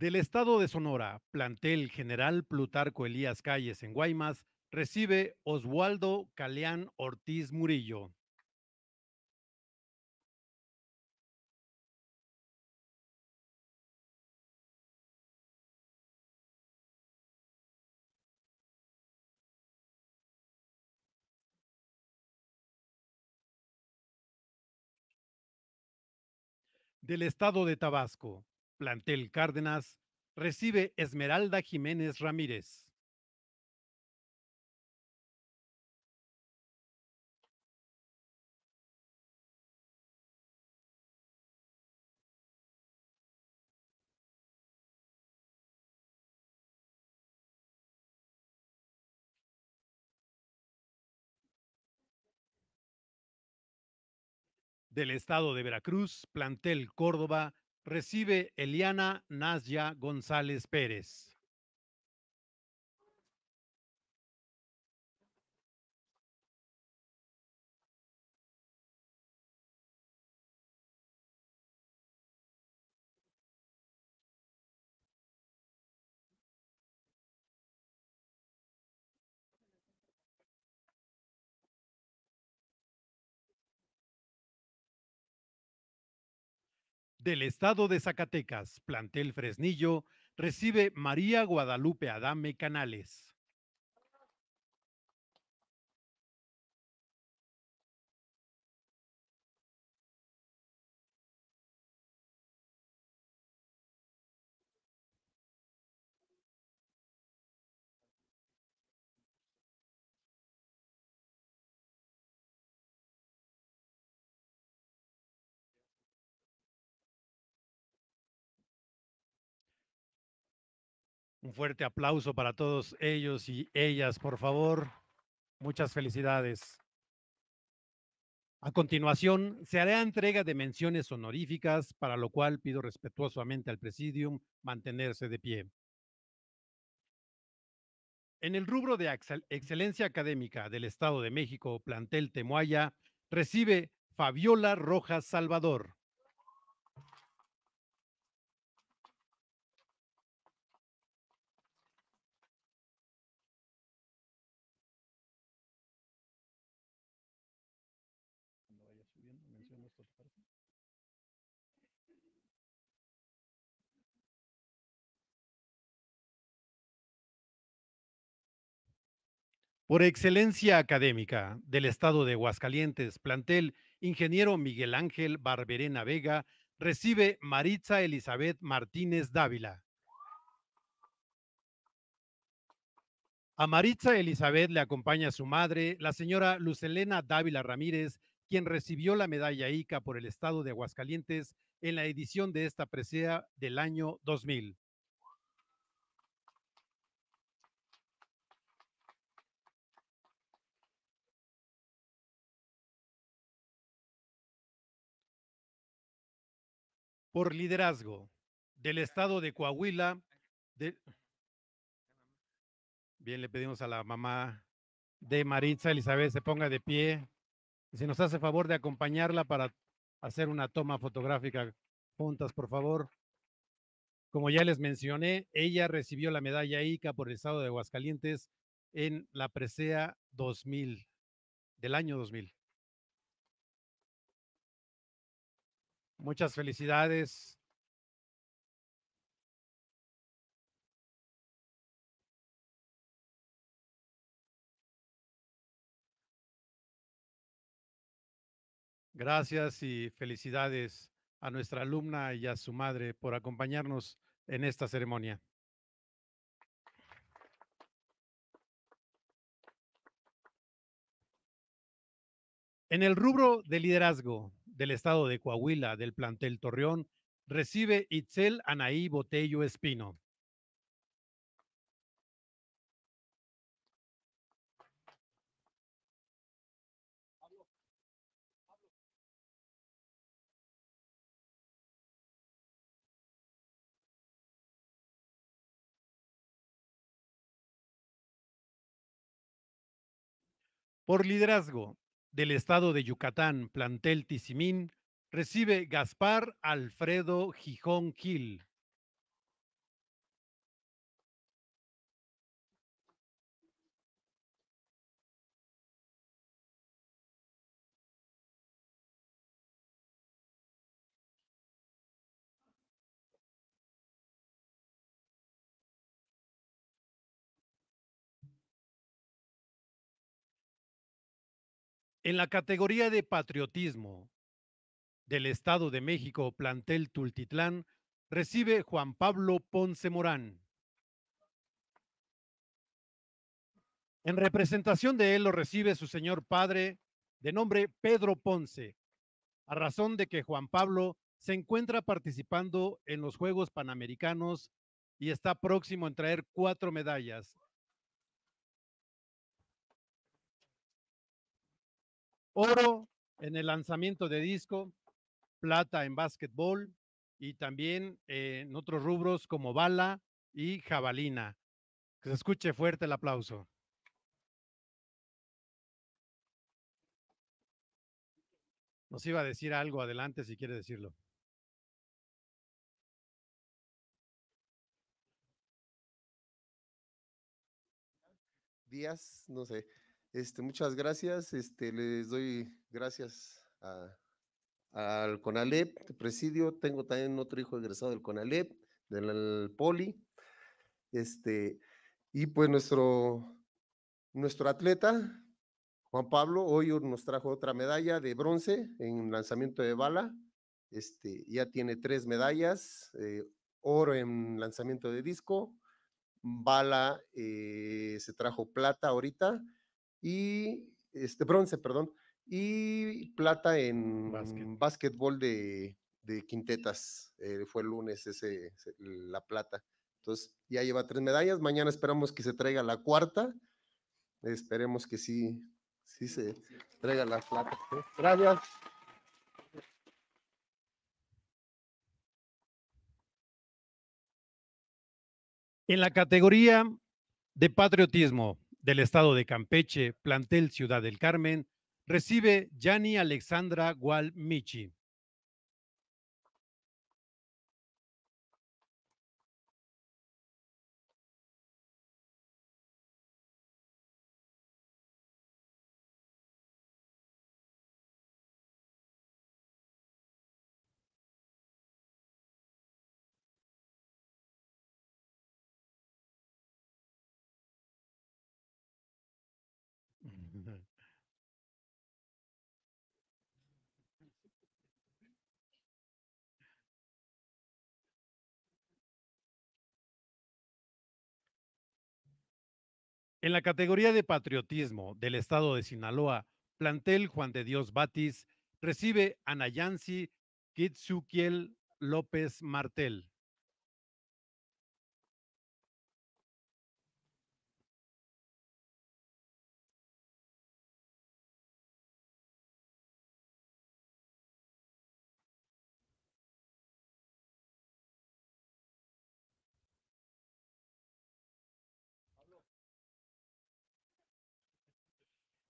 Del estado de Sonora, plantel general Plutarco Elías Calles en Guaymas, recibe Oswaldo Caleán Ortiz Murillo. Del estado de Tabasco, Plantel Cárdenas recibe Esmeralda Jiménez Ramírez. del estado de Veracruz, plantel Córdoba, recibe Eliana Nasya González Pérez. Del estado de Zacatecas, plantel Fresnillo, recibe María Guadalupe Adame Canales. Un fuerte aplauso para todos ellos y ellas, por favor. Muchas felicidades. A continuación, se hará entrega de menciones honoríficas, para lo cual pido respetuosamente al Presidium mantenerse de pie. En el rubro de excelencia académica del Estado de México, plantel Temoaya, recibe Fabiola Rojas Salvador. Por excelencia académica del estado de Aguascalientes, plantel ingeniero Miguel Ángel Barberena Vega, recibe Maritza Elizabeth Martínez Dávila. A Maritza Elizabeth le acompaña su madre, la señora Lucelena Dávila Ramírez, quien recibió la medalla ICA por el estado de Aguascalientes en la edición de esta presea del año 2000. por liderazgo del estado de Coahuila. Bien, le pedimos a la mamá de Maritza Elizabeth se ponga de pie y si nos hace favor de acompañarla para hacer una toma fotográfica juntas, por favor. Como ya les mencioné, ella recibió la medalla ICA por el estado de Aguascalientes en la presea 2000 del año 2000. Muchas felicidades. Gracias y felicidades a nuestra alumna y a su madre por acompañarnos en esta ceremonia. En el rubro de liderazgo, del estado de Coahuila, del plantel Torreón, recibe Itzel Anaí Botello Espino. Por liderazgo, del estado de Yucatán, plantel Tizimín, recibe Gaspar Alfredo Gijón Gil. En la categoría de patriotismo del Estado de México, plantel Tultitlán, recibe Juan Pablo Ponce Morán. En representación de él lo recibe su señor padre, de nombre Pedro Ponce, a razón de que Juan Pablo se encuentra participando en los Juegos Panamericanos y está próximo en traer cuatro medallas, oro en el lanzamiento de disco, plata en básquetbol y también eh, en otros rubros como bala y jabalina. Que se escuche fuerte el aplauso. Nos iba a decir algo, adelante si quiere decirlo. Días, no sé. Este, muchas gracias. Este, les doy gracias al CONALEP, presidio. Tengo también otro hijo egresado del CONALEP, del Poli. Este, y pues nuestro, nuestro atleta, Juan Pablo, hoy nos trajo otra medalla de bronce en lanzamiento de bala. Este, ya tiene tres medallas, eh, oro en lanzamiento de disco, bala eh, se trajo plata ahorita y este bronce, perdón, y plata en básquetbol de, quintetas. Eh, fue el lunes la plata. Entonces ya lleva tres medallas. Mañana esperamos que se traiga la cuarta. Esperemos que sí, sí se traiga la plata. Gracias. En la categoría de patriotismo, del estado de Campeche, plantel Ciudad del Carmen, recibe Yani Alexandra Gualmichi. En la categoría de patriotismo del estado de Sinaloa, plantel Juan de Dios Batis recibe a Nayansi Kitsukiel López Martel.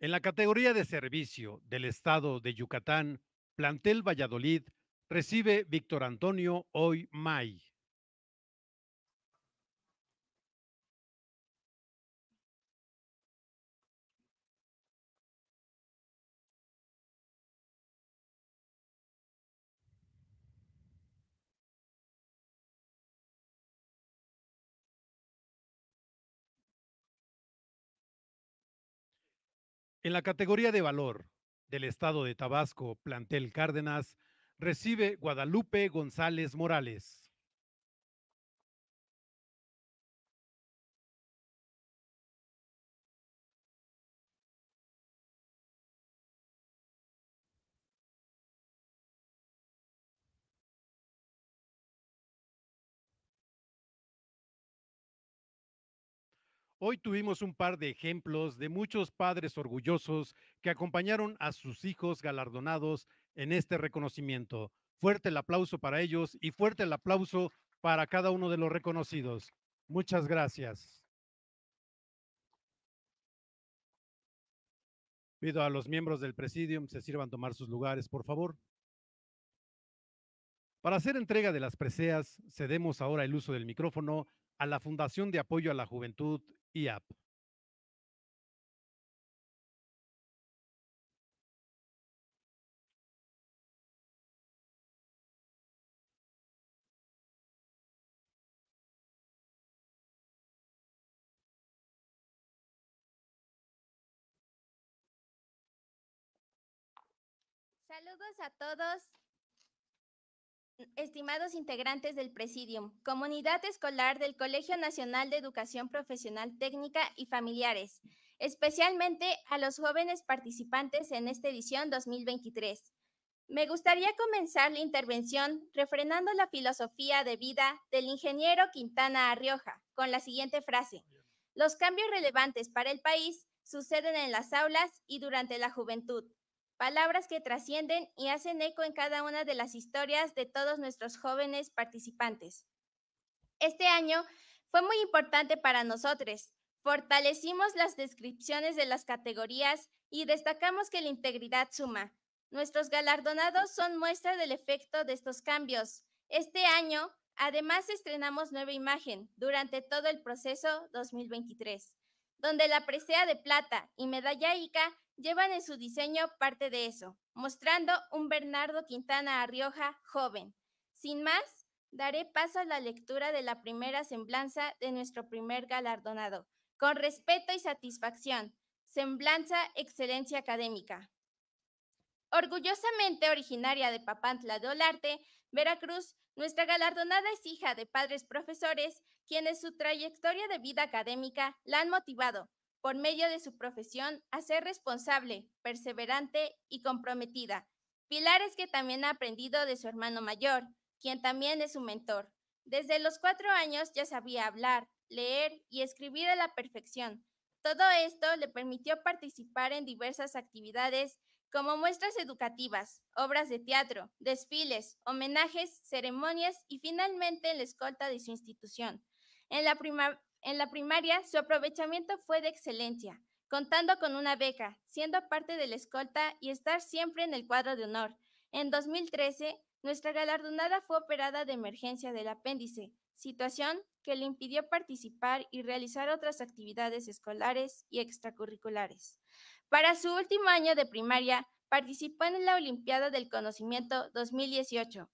En la categoría de servicio del Estado de Yucatán, Plantel Valladolid recibe Víctor Antonio Hoy May. En la categoría de valor del estado de Tabasco, plantel Cárdenas, recibe Guadalupe González Morales. Hoy tuvimos un par de ejemplos de muchos padres orgullosos que acompañaron a sus hijos galardonados en este reconocimiento. Fuerte el aplauso para ellos y fuerte el aplauso para cada uno de los reconocidos. Muchas gracias. Pido a los miembros del presidium se sirvan tomar sus lugares, por favor. Para hacer entrega de las preseas, cedemos ahora el uso del micrófono a la Fundación de Apoyo a la Juventud y Saludos a todos. Estimados integrantes del Presidium, Comunidad Escolar del Colegio Nacional de Educación Profesional Técnica y familiares, especialmente a los jóvenes participantes en esta edición 2023. Me gustaría comenzar la intervención refrenando la filosofía de vida del ingeniero Quintana Arrioja con la siguiente frase. Los cambios relevantes para el país suceden en las aulas y durante la juventud palabras que trascienden y hacen eco en cada una de las historias de todos nuestros jóvenes participantes. Este año fue muy importante para nosotros. Fortalecimos las descripciones de las categorías y destacamos que la integridad suma. Nuestros galardonados son muestra del efecto de estos cambios. Este año, además, estrenamos nueva imagen durante todo el proceso 2023, donde la presea de plata y medalla ICA llevan en su diseño parte de eso, mostrando un Bernardo Quintana Rioja joven. Sin más, daré paso a la lectura de la primera semblanza de nuestro primer galardonado, con respeto y satisfacción, Semblanza Excelencia Académica. Orgullosamente originaria de Papantla de Olarte, Veracruz, nuestra galardonada es hija de padres profesores, quienes su trayectoria de vida académica la han motivado por medio de su profesión, a ser responsable, perseverante y comprometida, pilares que también ha aprendido de su hermano mayor, quien también es su mentor. Desde los cuatro años ya sabía hablar, leer y escribir a la perfección. Todo esto le permitió participar en diversas actividades como muestras educativas, obras de teatro, desfiles, homenajes, ceremonias y finalmente en la escolta de su institución. En la, prima, en la primaria, su aprovechamiento fue de excelencia, contando con una beca, siendo parte de la escolta y estar siempre en el cuadro de honor. En 2013, nuestra galardonada fue operada de emergencia del apéndice, situación que le impidió participar y realizar otras actividades escolares y extracurriculares. Para su último año de primaria, participó en la Olimpiada del Conocimiento 2018,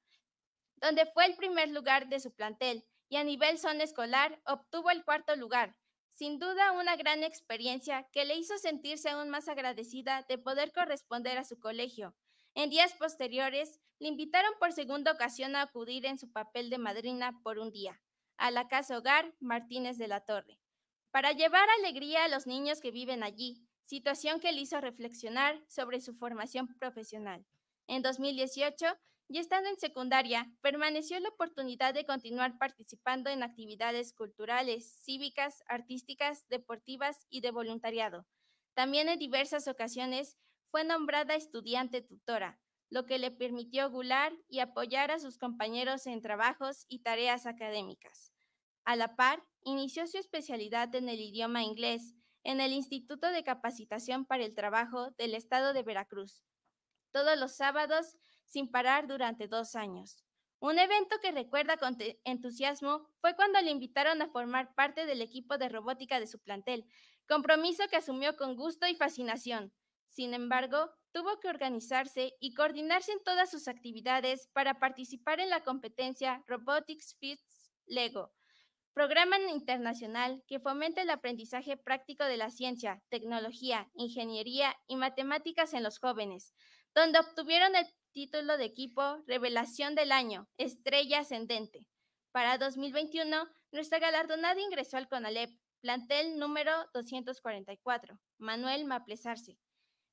donde fue el primer lugar de su plantel, y a nivel son escolar obtuvo el cuarto lugar. Sin duda una gran experiencia que le hizo sentirse aún más agradecida de poder corresponder a su colegio. En días posteriores, le invitaron por segunda ocasión a acudir en su papel de madrina por un día, a la casa hogar Martínez de la Torre, para llevar alegría a los niños que viven allí, situación que le hizo reflexionar sobre su formación profesional. En 2018, y estando en secundaria, permaneció la oportunidad de continuar participando en actividades culturales, cívicas, artísticas, deportivas y de voluntariado. También en diversas ocasiones fue nombrada estudiante tutora, lo que le permitió gular y apoyar a sus compañeros en trabajos y tareas académicas. A la par, inició su especialidad en el idioma inglés en el Instituto de Capacitación para el Trabajo del Estado de Veracruz. Todos los sábados sin parar durante dos años. Un evento que recuerda con entusiasmo fue cuando le invitaron a formar parte del equipo de robótica de su plantel, compromiso que asumió con gusto y fascinación. Sin embargo, tuvo que organizarse y coordinarse en todas sus actividades para participar en la competencia Robotics Fits Lego, programa internacional que fomenta el aprendizaje práctico de la ciencia, tecnología, ingeniería y matemáticas en los jóvenes, donde obtuvieron el título de equipo, revelación del año, estrella ascendente. Para 2021, nuestra galardonada ingresó al CONALEP, plantel número 244, Manuel Maplesarse.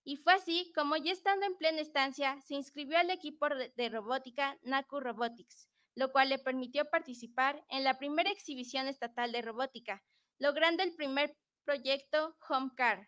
Y fue así como ya estando en plena estancia, se inscribió al equipo de robótica NACU Robotics, lo cual le permitió participar en la primera exhibición estatal de robótica, logrando el primer proyecto Home Car,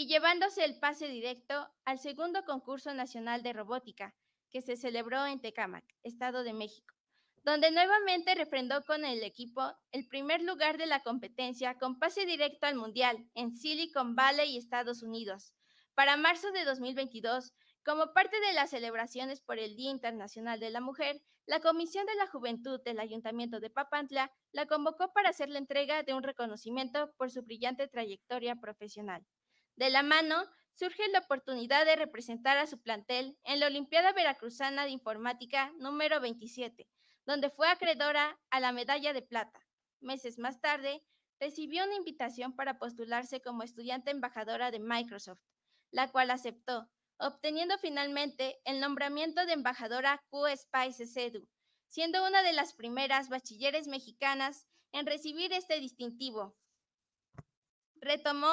y llevándose el pase directo al segundo concurso nacional de robótica que se celebró en Tecámac, Estado de México, donde nuevamente refrendó con el equipo el primer lugar de la competencia con pase directo al Mundial en Silicon Valley, Estados Unidos, para marzo de 2022. Como parte de las celebraciones por el Día Internacional de la Mujer, la Comisión de la Juventud del Ayuntamiento de Papantla la convocó para hacer la entrega de un reconocimiento por su brillante trayectoria profesional. De la mano, surge la oportunidad de representar a su plantel en la Olimpiada Veracruzana de Informática número 27, donde fue acreedora a la medalla de plata. Meses más tarde, recibió una invitación para postularse como estudiante embajadora de Microsoft, la cual aceptó, obteniendo finalmente el nombramiento de embajadora Q Spice siendo una de las primeras bachilleres mexicanas en recibir este distintivo. Retomó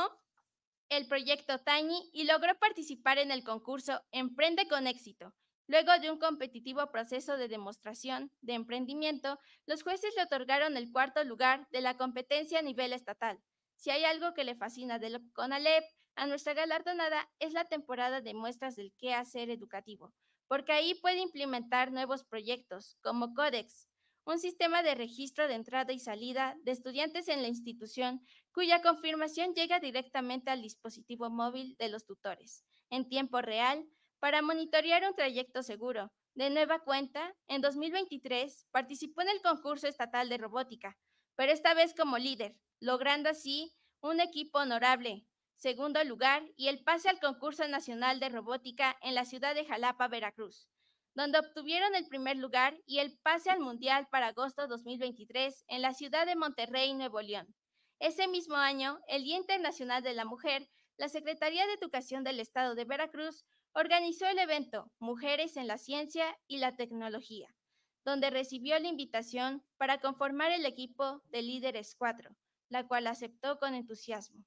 el proyecto Tani y logró participar en el concurso Emprende con éxito. Luego de un competitivo proceso de demostración de emprendimiento, los jueces le otorgaron el cuarto lugar de la competencia a nivel estatal. Si hay algo que le fascina de CONALEP, a nuestra galardonada es la temporada de muestras del qué hacer educativo, porque ahí puede implementar nuevos proyectos, como Codex, un sistema de registro de entrada y salida de estudiantes en la institución cuya confirmación llega directamente al dispositivo móvil de los tutores, en tiempo real, para monitorear un trayecto seguro. De nueva cuenta, en 2023 participó en el concurso estatal de robótica, pero esta vez como líder, logrando así un equipo honorable, segundo lugar y el pase al concurso nacional de robótica en la ciudad de Jalapa, Veracruz, donde obtuvieron el primer lugar y el pase al mundial para agosto 2023 en la ciudad de Monterrey, Nuevo León. Ese mismo año, el Día Internacional de la Mujer, la Secretaría de Educación del Estado de Veracruz organizó el evento Mujeres en la Ciencia y la Tecnología, donde recibió la invitación para conformar el equipo de líderes 4, la cual aceptó con entusiasmo.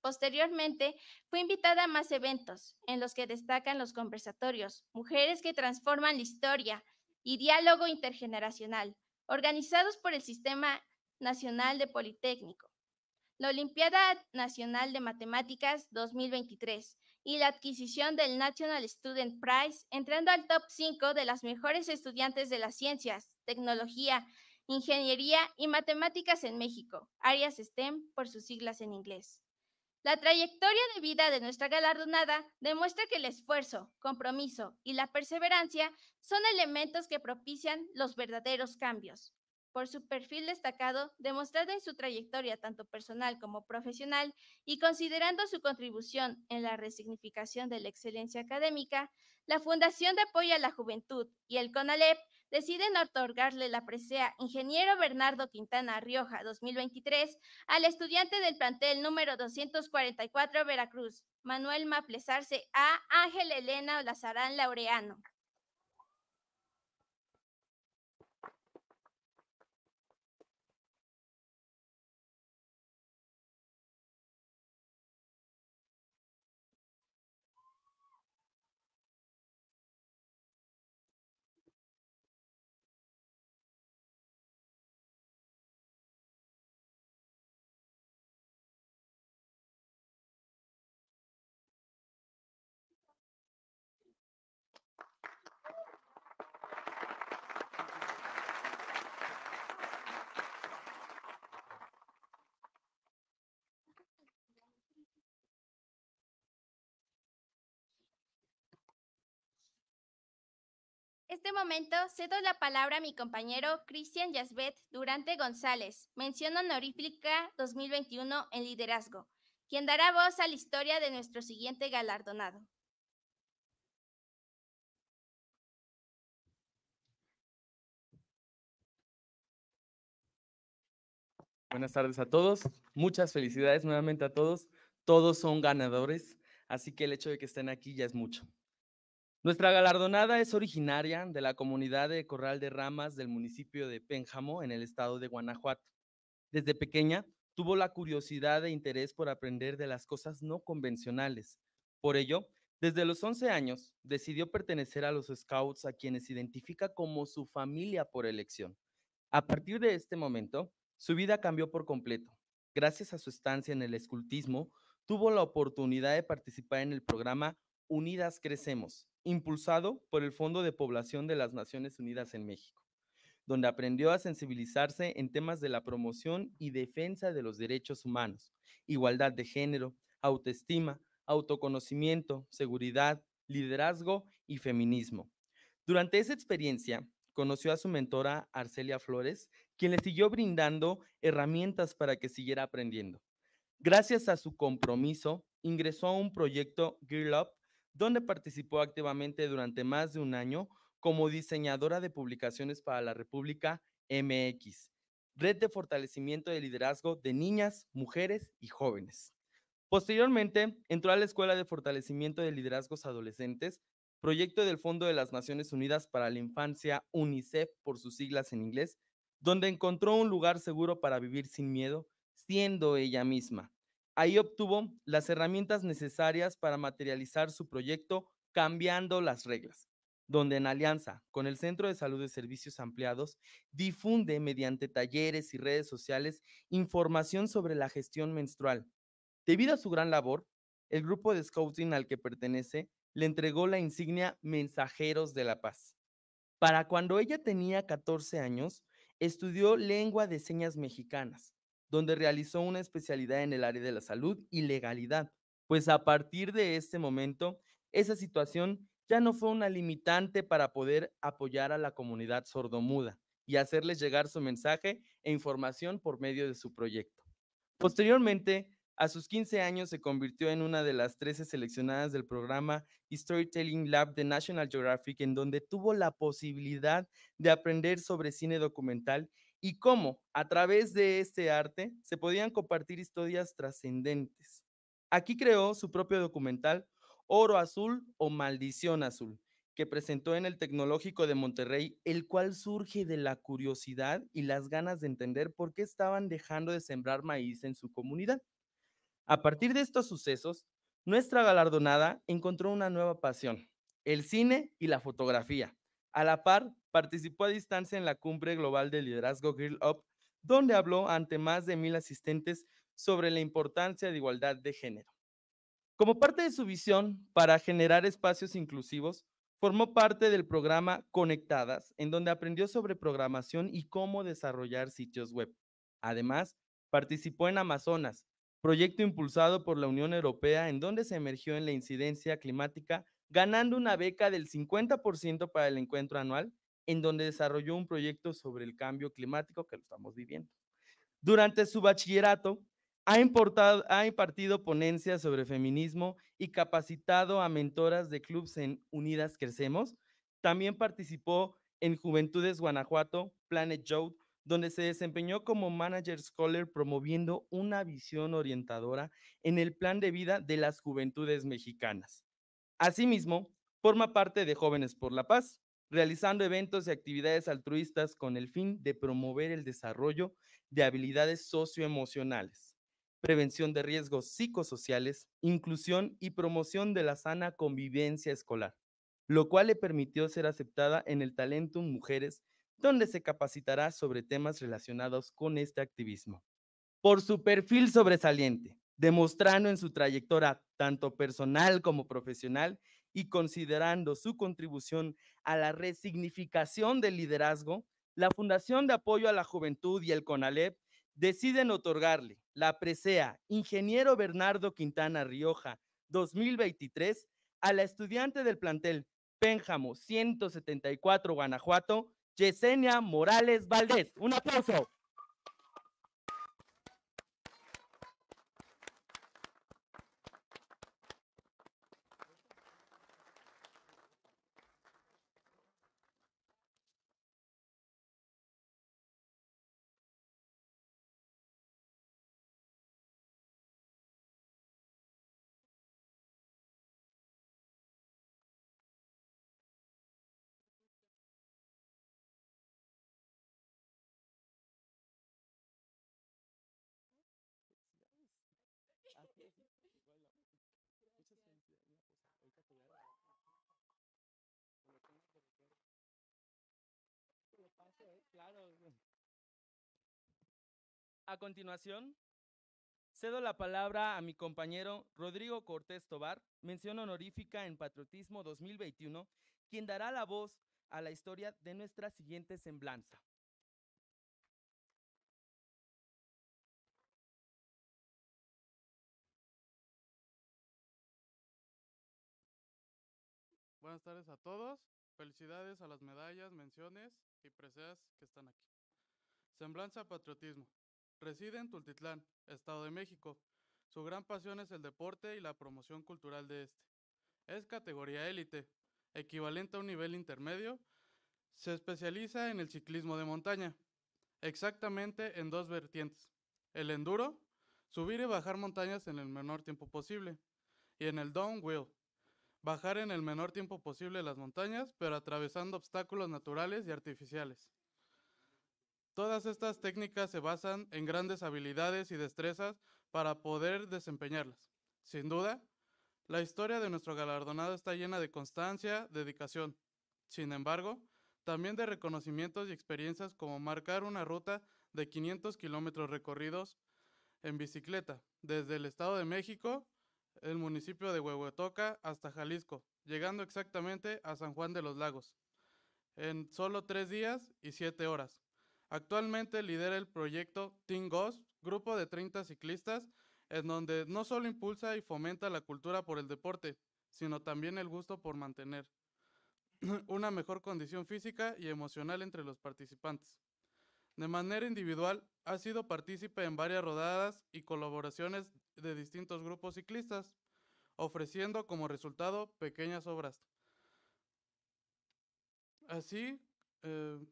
Posteriormente, fue invitada a más eventos, en los que destacan los conversatorios Mujeres que transforman la historia y Diálogo Intergeneracional, organizados por el Sistema Nacional de Politécnico, la Olimpiada Nacional de Matemáticas 2023 y la adquisición del National Student Prize, entrando al top 5 de las mejores estudiantes de las ciencias, tecnología, ingeniería y matemáticas en México, áreas STEM por sus siglas en inglés. La trayectoria de vida de nuestra galardonada demuestra que el esfuerzo, compromiso y la perseverancia son elementos que propician los verdaderos cambios por su perfil destacado, demostrado en su trayectoria tanto personal como profesional, y considerando su contribución en la resignificación de la excelencia académica, la Fundación de Apoyo a la Juventud y el CONALEP deciden otorgarle la presea Ingeniero Bernardo Quintana Rioja 2023 al estudiante del plantel número 244 Veracruz, Manuel Maplesarce A. Ángel Elena Lazarán Laureano. este momento cedo la palabra a mi compañero Cristian Yasbet Durante González, mención honorífica 2021 en liderazgo, quien dará voz a la historia de nuestro siguiente galardonado. Buenas tardes a todos. Muchas felicidades nuevamente a todos. Todos son ganadores, así que el hecho de que estén aquí ya es mucho. Nuestra galardonada es originaria de la comunidad de Corral de Ramas del municipio de Pénjamo, en el estado de Guanajuato. Desde pequeña tuvo la curiosidad e interés por aprender de las cosas no convencionales. Por ello, desde los 11 años decidió pertenecer a los Scouts a quienes identifica como su familia por elección. A partir de este momento, su vida cambió por completo. Gracias a su estancia en el escultismo, tuvo la oportunidad de participar en el programa Unidas Crecemos, impulsado por el Fondo de Población de las Naciones Unidas en México, donde aprendió a sensibilizarse en temas de la promoción y defensa de los derechos humanos, igualdad de género, autoestima, autoconocimiento, seguridad, liderazgo y feminismo. Durante esa experiencia, conoció a su mentora Arcelia Flores, quien le siguió brindando herramientas para que siguiera aprendiendo. Gracias a su compromiso, ingresó a un proyecto Girl Up donde participó activamente durante más de un año como diseñadora de publicaciones para la República MX, Red de Fortalecimiento de Liderazgo de Niñas, Mujeres y Jóvenes. Posteriormente, entró a la Escuela de Fortalecimiento de Liderazgos Adolescentes, proyecto del Fondo de las Naciones Unidas para la Infancia, UNICEF por sus siglas en inglés, donde encontró un lugar seguro para vivir sin miedo, siendo ella misma, Ahí obtuvo las herramientas necesarias para materializar su proyecto cambiando las reglas, donde en alianza con el Centro de Salud de Servicios Ampliados difunde mediante talleres y redes sociales información sobre la gestión menstrual. Debido a su gran labor, el grupo de scouting al que pertenece le entregó la insignia Mensajeros de la Paz. Para cuando ella tenía 14 años, estudió lengua de señas mexicanas donde realizó una especialidad en el área de la salud y legalidad, pues a partir de este momento, esa situación ya no fue una limitante para poder apoyar a la comunidad sordomuda y hacerles llegar su mensaje e información por medio de su proyecto. Posteriormente, a sus 15 años se convirtió en una de las 13 seleccionadas del programa Storytelling Lab de National Geographic, en donde tuvo la posibilidad de aprender sobre cine documental y cómo a través de este arte se podían compartir historias trascendentes. Aquí creó su propio documental Oro Azul o Maldición Azul, que presentó en el Tecnológico de Monterrey, el cual surge de la curiosidad y las ganas de entender por qué estaban dejando de sembrar maíz en su comunidad. A partir de estos sucesos, nuestra galardonada encontró una nueva pasión, el cine y la fotografía, a la par participó a distancia en la cumbre global de liderazgo Girl Up, donde habló ante más de mil asistentes sobre la importancia de igualdad de género. Como parte de su visión para generar espacios inclusivos, formó parte del programa Conectadas, en donde aprendió sobre programación y cómo desarrollar sitios web. Además, participó en Amazonas, proyecto impulsado por la Unión Europea, en donde se emergió en la incidencia climática, ganando una beca del 50% para el encuentro anual en donde desarrolló un proyecto sobre el cambio climático que lo estamos viviendo. Durante su bachillerato, ha, impartido ponencias sobre feminismo y capacitado a mentoras de clubes en Unidas Crecemos. También participó en Juventudes Guanajuato, Planet Youth, donde se desempeñó como manager scholar promoviendo una visión orientadora en el plan de vida de las juventudes mexicanas. Asimismo, forma parte de Jóvenes por la Paz, realizando eventos y actividades altruistas con el fin de promover el desarrollo de habilidades socioemocionales, prevención de riesgos psicosociales, inclusión y promoción de la sana convivencia escolar, lo cual le permitió ser aceptada en el Talentum Mujeres, donde se capacitará sobre temas relacionados con este activismo. Por su perfil sobresaliente, demostrando en su trayectoria tanto personal como profesional y considerando su contribución a la resignificación del liderazgo, la Fundación de Apoyo a la Juventud y el CONALEP deciden otorgarle la presea Ingeniero Bernardo Quintana Rioja 2023 a la estudiante del plantel Pénjamo 174 Guanajuato, Yesenia Morales Valdés. Un aplauso. A continuación, cedo la palabra a mi compañero Rodrigo Cortés Tobar, mención honorífica en Patriotismo 2021, quien dará la voz a la historia de nuestra siguiente semblanza. Buenas tardes a todos. Felicidades a las medallas, menciones y que están aquí. Semblanza patriotismo. Reside en Tultitlán, Estado de México. Su gran pasión es el deporte y la promoción cultural de este. Es categoría élite, equivalente a un nivel intermedio. Se especializa en el ciclismo de montaña, exactamente en dos vertientes. El enduro, subir y bajar montañas en el menor tiempo posible, y en el downwheel, bajar en el menor tiempo posible las montañas, pero atravesando obstáculos naturales y artificiales. Todas estas técnicas se basan en grandes habilidades y destrezas para poder desempeñarlas. Sin duda, la historia de nuestro galardonado está llena de constancia, dedicación. Sin embargo, también de reconocimientos y experiencias como marcar una ruta de 500 kilómetros recorridos en bicicleta desde el Estado de México el municipio de Huehuetoca hasta Jalisco, llegando exactamente a San Juan de los Lagos, en solo tres días y siete horas. Actualmente lidera el proyecto Team Ghost, grupo de 30 ciclistas, en donde no solo impulsa y fomenta la cultura por el deporte, sino también el gusto por mantener [clears throat] una mejor condición física y emocional entre los participantes. De manera individual, ha sido partícipe en varias rodadas y colaboraciones de distintos grupos ciclistas, ofreciendo como resultado pequeñas obras. Así, eh,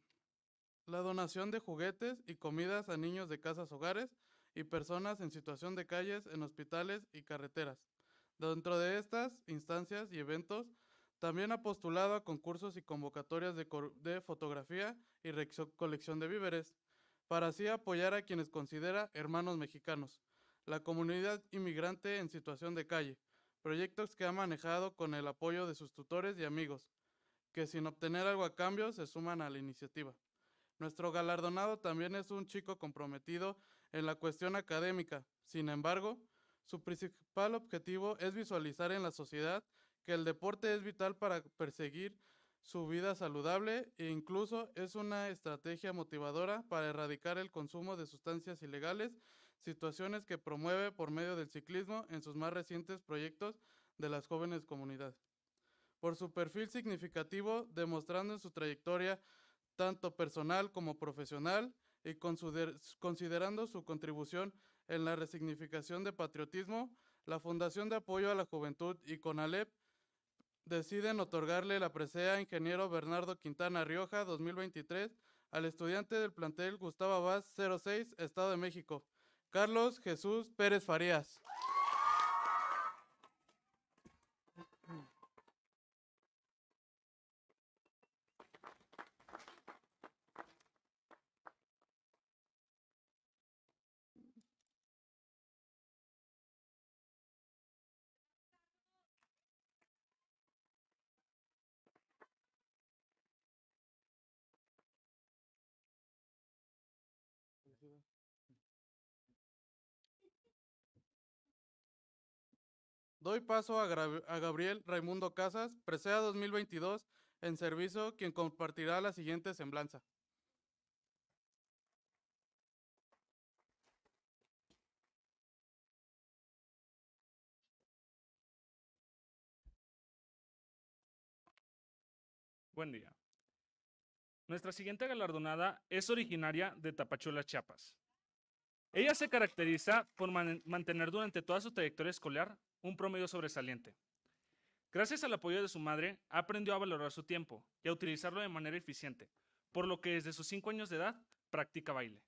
la donación de juguetes y comidas a niños de casas hogares y personas en situación de calles en hospitales y carreteras. Dentro de estas instancias y eventos, también ha postulado a concursos y convocatorias de fotografía y colección de víveres, para así apoyar a quienes considera hermanos mexicanos, la comunidad inmigrante en situación de calle, proyectos que ha manejado con el apoyo de sus tutores y amigos, que sin obtener algo a cambio se suman a la iniciativa. Nuestro galardonado también es un chico comprometido en la cuestión académica, sin embargo, su principal objetivo es visualizar en la sociedad que el deporte es vital para perseguir su vida saludable e incluso es una estrategia motivadora para erradicar el consumo de sustancias ilegales, situaciones que promueve por medio del ciclismo en sus más recientes proyectos de las jóvenes comunidades. Por su perfil significativo, demostrando en su trayectoria tanto personal como profesional y considerando su contribución en la resignificación de patriotismo, la Fundación de Apoyo a la Juventud y CONALEP deciden otorgarle la presea ingeniero Bernardo Quintana Rioja 2023 al estudiante del plantel Gustavo Vaz 06, Estado de México, Carlos Jesús Pérez Farías. Doy paso a, Gabriel Raimundo Casas, presea 2022 en servicio, quien compartirá la siguiente semblanza. Buen día. Nuestra siguiente galardonada es originaria de Tapachula, Chiapas. Ella se caracteriza por mantener durante toda su trayectoria escolar un promedio sobresaliente. Gracias al apoyo de su madre, aprendió a valorar su tiempo y a utilizarlo de manera eficiente, por lo que desde sus 5 años de edad practica baile.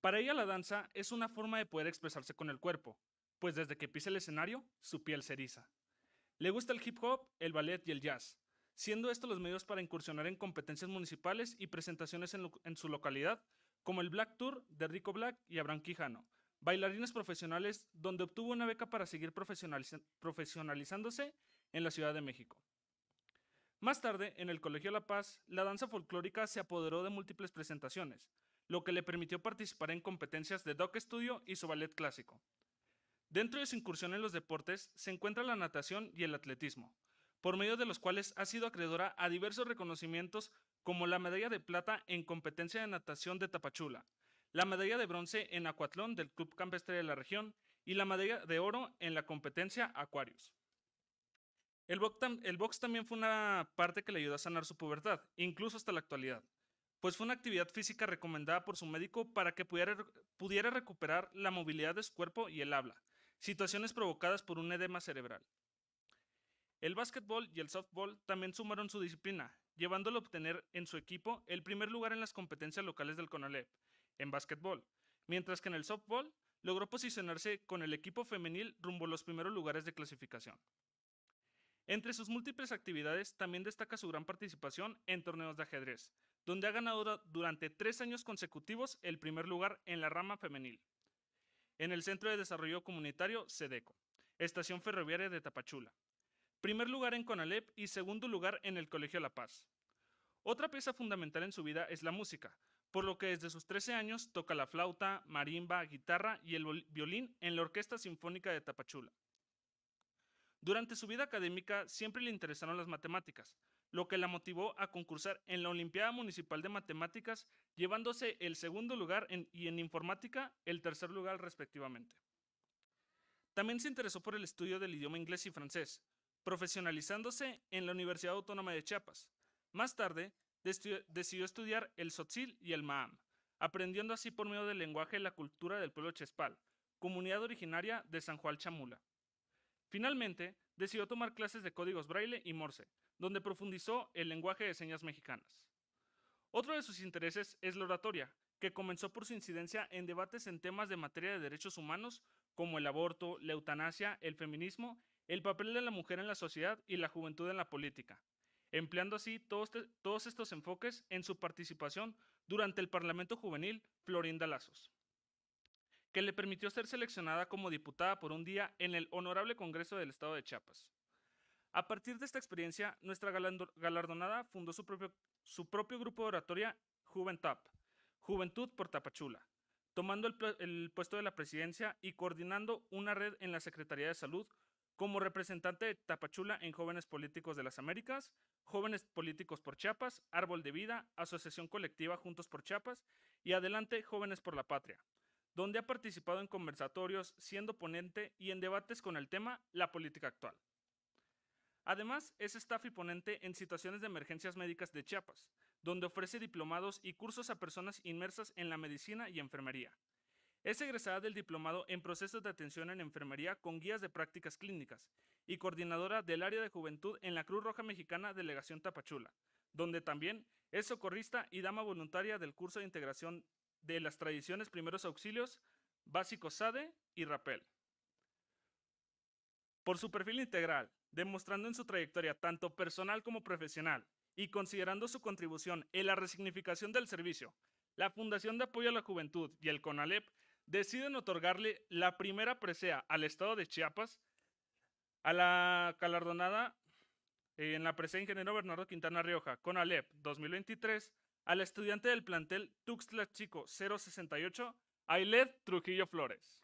Para ella la danza es una forma de poder expresarse con el cuerpo, pues desde que pisa el escenario, su piel se eriza. Le gusta el hip hop, el ballet y el jazz, siendo estos los medios para incursionar en competencias municipales y presentaciones en, en su localidad, como el Black Tour de Rico Black y Abraham Quijano, Bailarines Profesionales, donde obtuvo una beca para seguir profesionalizándose en la Ciudad de México. Más tarde, en el Colegio La Paz, la danza folclórica se apoderó de múltiples presentaciones, lo que le permitió participar en competencias de Doc estudio y su ballet clásico. Dentro de su incursión en los deportes se encuentra la natación y el atletismo, por medio de los cuales ha sido acreedora a diversos reconocimientos como la medalla de plata en competencia de natación de Tapachula, la medalla de bronce en acuatlón del Club Campestre de la región y la medalla de oro en la competencia Aquarius. El box, también fue una parte que le ayudó a sanar su pubertad, incluso hasta la actualidad, pues fue una actividad física recomendada por su médico para que pudiera, pudiera recuperar la movilidad de su cuerpo y el habla, situaciones provocadas por un edema cerebral. El básquetbol y el softball también sumaron su disciplina, llevándolo a obtener en su equipo el primer lugar en las competencias locales del CONALEP en básquetbol, mientras que en el softball logró posicionarse con el equipo femenil rumbo a los primeros lugares de clasificación. Entre sus múltiples actividades también destaca su gran participación en torneos de ajedrez, donde ha ganado durante tres años consecutivos el primer lugar en la rama femenil. En el Centro de Desarrollo Comunitario SEDECO, Estación Ferroviaria de Tapachula. Primer lugar en CONALEP y segundo lugar en el Colegio La Paz. Otra pieza fundamental en su vida es la música, por lo que desde sus 13 años toca la flauta, marimba, guitarra y el violín en la Orquesta Sinfónica de Tapachula. Durante su vida académica siempre le interesaron las matemáticas, lo que la motivó a concursar en la Olimpiada Municipal de Matemáticas, llevándose el segundo lugar y en informática el tercer lugar respectivamente. También se interesó por el estudio del idioma inglés y francés, profesionalizándose en la Universidad Autónoma de Chiapas. Más tarde, decidió estudiar el Tzotzil y el ma'am, aprendiendo así por medio del lenguaje la cultura del pueblo chespal, comunidad originaria de San Juan Chamula. Finalmente, decidió tomar clases de códigos braille y morse, donde profundizó el lenguaje de señas mexicanas. Otro de sus intereses es la oratoria, que comenzó por su incidencia en debates en temas de materia de derechos humanos como el aborto, la eutanasia, el feminismo, el papel de la mujer en la sociedad y la juventud en la política, empleando así todos, todos estos enfoques en su participación durante el Parlamento Juvenil Florinda Lazos, que le permitió ser seleccionada como diputada por un día en el Honorable Congreso del Estado de Chiapas. A partir de esta experiencia, nuestra galardonada fundó su propio, su propio grupo de oratoria Juventap, Juventud por Tapachula, tomando el, el puesto de la presidencia y coordinando una red en la Secretaría de Salud como representante de Tapachula en Jóvenes Políticos de las Américas, Jóvenes Políticos por Chiapas, Árbol de Vida, Asociación Colectiva Juntos por Chiapas y adelante Jóvenes por la Patria, donde ha participado en conversatorios, siendo ponente y en debates con el tema la política actual. Además, es staff y ponente en situaciones de emergencias médicas de Chiapas, donde ofrece diplomados y cursos a personas inmersas en la medicina y enfermería. Es egresada del Diplomado en Procesos de Atención en Enfermería con Guías de Prácticas Clínicas y coordinadora del área de juventud en la Cruz Roja Mexicana Delegación Tapachula, donde también es socorrista y dama voluntaria del curso de integración de las tradiciones primeros auxilios, básicos SADE y RAPEL. Por su perfil integral, demostrando en su trayectoria tanto personal como profesional y considerando su contribución en la resignificación del servicio, la Fundación de Apoyo a la Juventud y el CONALEP deciden otorgarle la primera presea al estado de Chiapas, a la galardonada en la presea ingeniero Bernardo Quintana Rioja con Alep 2023, al estudiante del plantel Tuxtla Chico 068, Ailet Trujillo Flores.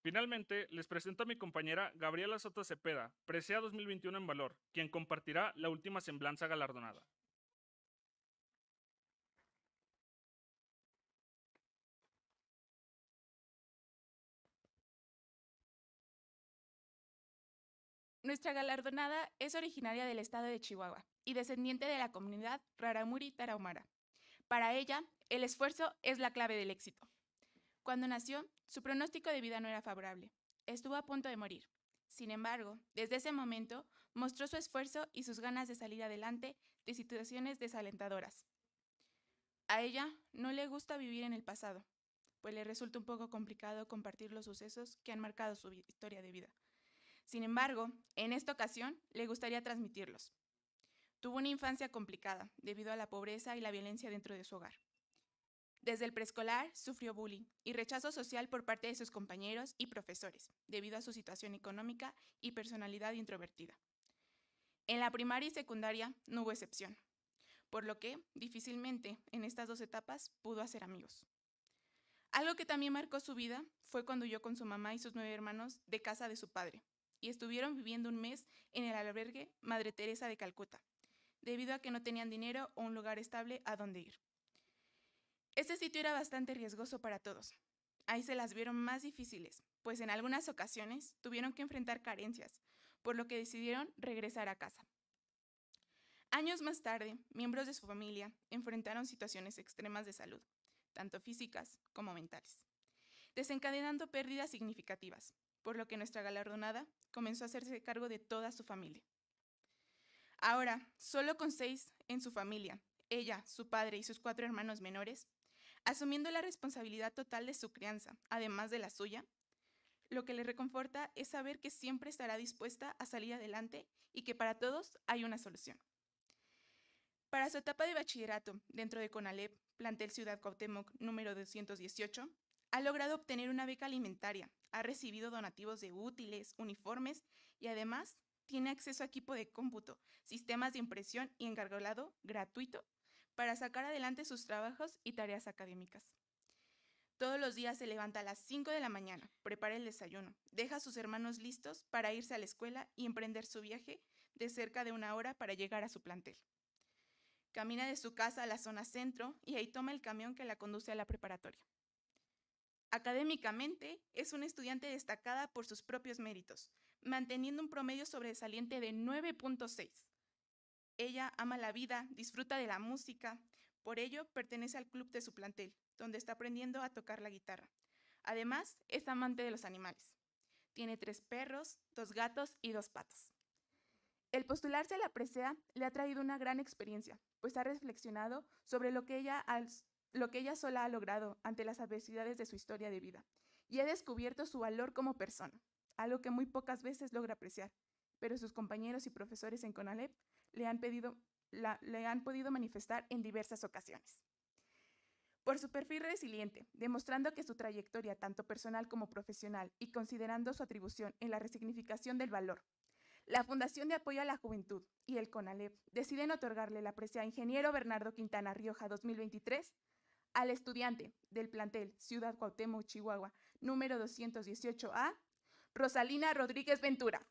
Finalmente, les presento a mi compañera Gabriela Soto Cepeda, Presea 2021 en Valor, quien compartirá la última semblanza galardonada. Nuestra galardonada es originaria del estado de Chihuahua y descendiente de la comunidad Raramuri Tarahumara. Para ella, el esfuerzo es la clave del éxito. Cuando nació, su pronóstico de vida no era favorable. Estuvo a punto de morir. Sin embargo, desde ese momento mostró su esfuerzo y sus ganas de salir adelante de situaciones desalentadoras. A ella no le gusta vivir en el pasado, pues le resulta un poco complicado compartir los sucesos que han marcado su historia de vida, sin embargo, en esta ocasión le gustaría transmitirlos. Tuvo una infancia complicada debido a la pobreza y la violencia dentro de su hogar. Desde el preescolar sufrió bullying y rechazo social por parte de sus compañeros y profesores debido a su situación económica y personalidad introvertida. En la primaria y secundaria no hubo excepción, por lo que difícilmente en estas dos etapas pudo hacer amigos. Algo que también marcó su vida fue cuando huyó con su mamá y sus nueve hermanos de casa de su padre, y estuvieron viviendo un mes en el albergue Madre Teresa de Calcuta, debido a que no tenían dinero o un lugar estable a donde ir. Este sitio era bastante riesgoso para todos. Ahí se las vieron más difíciles, pues en algunas ocasiones tuvieron que enfrentar carencias, por lo que decidieron regresar a casa. Años más tarde, miembros de su familia enfrentaron situaciones extremas de salud, tanto físicas como mentales, desencadenando pérdidas significativas, por lo que nuestra galardonada comenzó a hacerse cargo de toda su familia. Ahora, solo con seis en su familia, ella, su padre y sus cuatro hermanos menores, asumiendo la responsabilidad total de su crianza, además de la suya, lo que le reconforta es saber que siempre estará dispuesta a salir adelante y que para todos hay una solución. Para su etapa de bachillerato dentro de CONALEP, plantel Ciudad Cuauhtémoc número 218, ha logrado obtener una beca alimentaria, ha recibido donativos de útiles, uniformes y además tiene acceso a equipo de cómputo, sistemas de impresión y encargolado gratuito para sacar adelante sus trabajos y tareas académicas. Todos los días se levanta a las 5 de la mañana, prepara el desayuno, deja a sus hermanos listos para irse a la escuela y emprender su viaje de cerca de una hora para llegar a su plantel. Camina de su casa a la zona centro y ahí toma el camión que la conduce a la preparatoria. Académicamente, es una estudiante destacada por sus propios méritos, manteniendo un promedio sobresaliente de 9.6. Ella ama la vida, disfruta de la música, por ello pertenece al club de su plantel, donde está aprendiendo a tocar la guitarra. Además, es amante de los animales. Tiene tres perros, dos gatos y dos patos. El postularse a la presea le ha traído una gran experiencia, pues ha reflexionado sobre lo que ella al lo que ella sola ha logrado ante las adversidades de su historia de vida y ha descubierto su valor como persona, algo que muy pocas veces logra apreciar, pero sus compañeros y profesores en CONALEP le han, pedido, le han podido manifestar en diversas ocasiones. Por su perfil resiliente, demostrando que su trayectoria tanto personal como profesional y considerando su atribución en la resignificación del valor, la Fundación de Apoyo a la Juventud y el CONALEP deciden otorgarle la presea Ingeniero Bernardo Quintana Rioja 2023 al estudiante del plantel Ciudad Cuauhtémoc, Chihuahua, número 218A, Rosalina Rodríguez Ventura.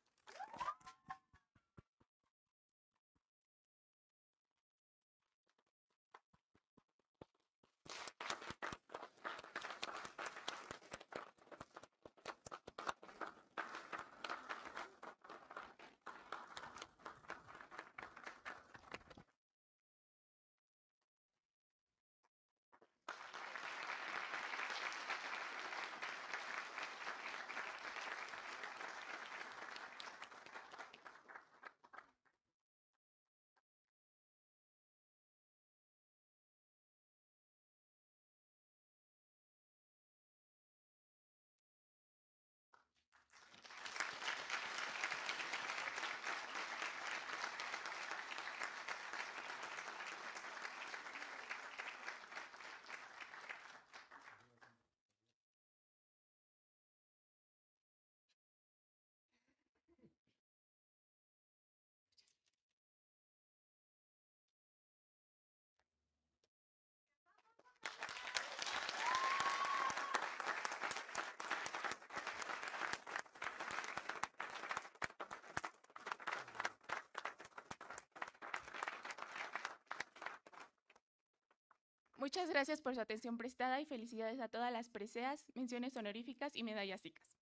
Muchas gracias por su atención prestada y felicidades a todas las preseas, menciones honoríficas y medallas SICAS.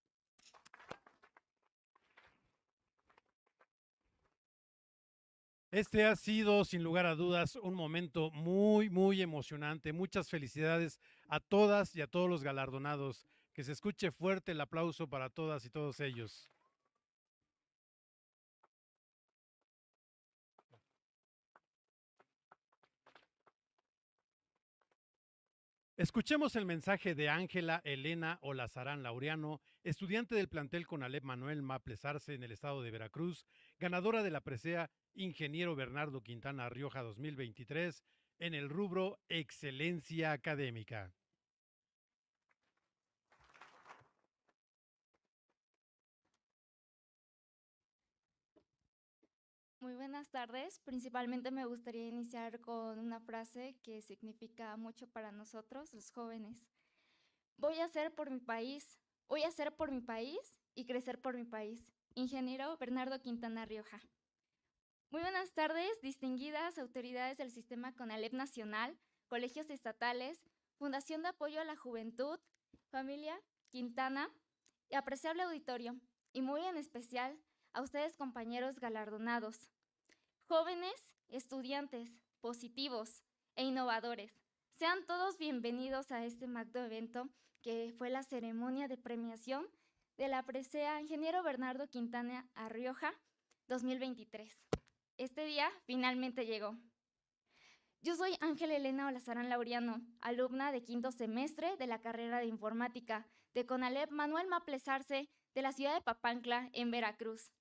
Este ha sido, sin lugar a dudas, un momento muy, muy emocionante. Muchas felicidades a todas y a todos los galardonados. Que se escuche fuerte el aplauso para todas y todos ellos. Escuchemos el mensaje de Ángela Elena Olazarán Laureano, estudiante del plantel con Alep Manuel Maples Arce en el estado de Veracruz, ganadora de la presea Ingeniero Bernardo Quintana Rioja 2023 en el rubro Excelencia Académica. Muy buenas tardes. Principalmente me gustaría iniciar con una frase que significa mucho para nosotros, los jóvenes. Voy a hacer por mi país, voy a hacer por mi país y crecer por mi país. Ingeniero Bernardo Quintana Rioja. Muy buenas tardes, distinguidas autoridades del sistema CONALEP Nacional, colegios estatales, Fundación de Apoyo a la Juventud, familia Quintana y apreciable auditorio, y muy en especial a ustedes compañeros galardonados. Jóvenes, estudiantes, positivos e innovadores, sean todos bienvenidos a este magdo evento que fue la ceremonia de premiación de la presea Ingeniero Bernardo Quintana a Rioja 2023. Este día finalmente llegó. Yo soy Ángel Elena Olazarán Laureano, alumna de quinto semestre de la carrera de informática de CONALEP Manuel Maplesarce de la ciudad de Papantla, en Veracruz.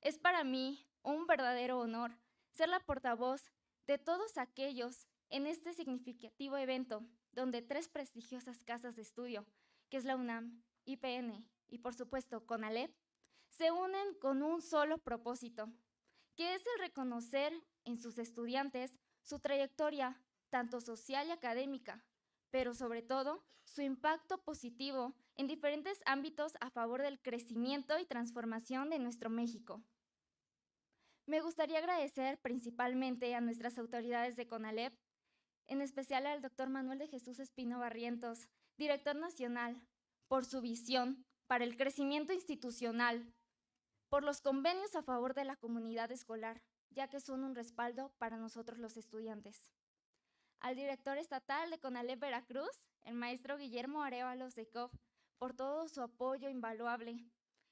Es para mí un verdadero honor ser la portavoz de todos aquellos en este significativo evento donde tres prestigiosas casas de estudio, que es la UNAM, IPN y por supuesto CONALEP, se unen con un solo propósito, que es el reconocer en sus estudiantes su trayectoria tanto social y académica, pero sobre todo su impacto positivo en diferentes ámbitos a favor del crecimiento y transformación de nuestro México. Me gustaría agradecer principalmente a nuestras autoridades de CONALEP, en especial al doctor Manuel de Jesús Espino Barrientos, director nacional, por su visión para el crecimiento institucional, por los convenios a favor de la comunidad escolar, ya que son un respaldo para nosotros los estudiantes. Al director estatal de CONALEP Veracruz, el maestro Guillermo de Cof, por todo su apoyo invaluable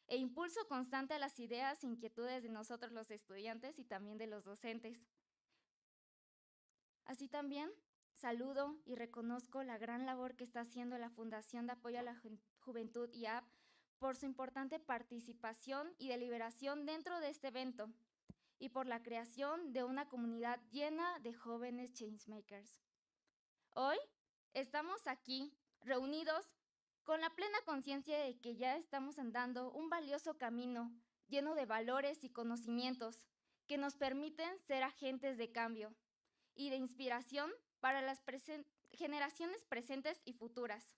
e impulso constante a las ideas e inquietudes de nosotros los estudiantes y también de los docentes. Así también, saludo y reconozco la gran labor que está haciendo la Fundación de Apoyo a la Juventud IAP por su importante participación y deliberación dentro de este evento y por la creación de una comunidad llena de jóvenes changemakers. Hoy estamos aquí, reunidos con la plena conciencia de que ya estamos andando un valioso camino lleno de valores y conocimientos que nos permiten ser agentes de cambio y de inspiración para las generaciones presentes y futuras.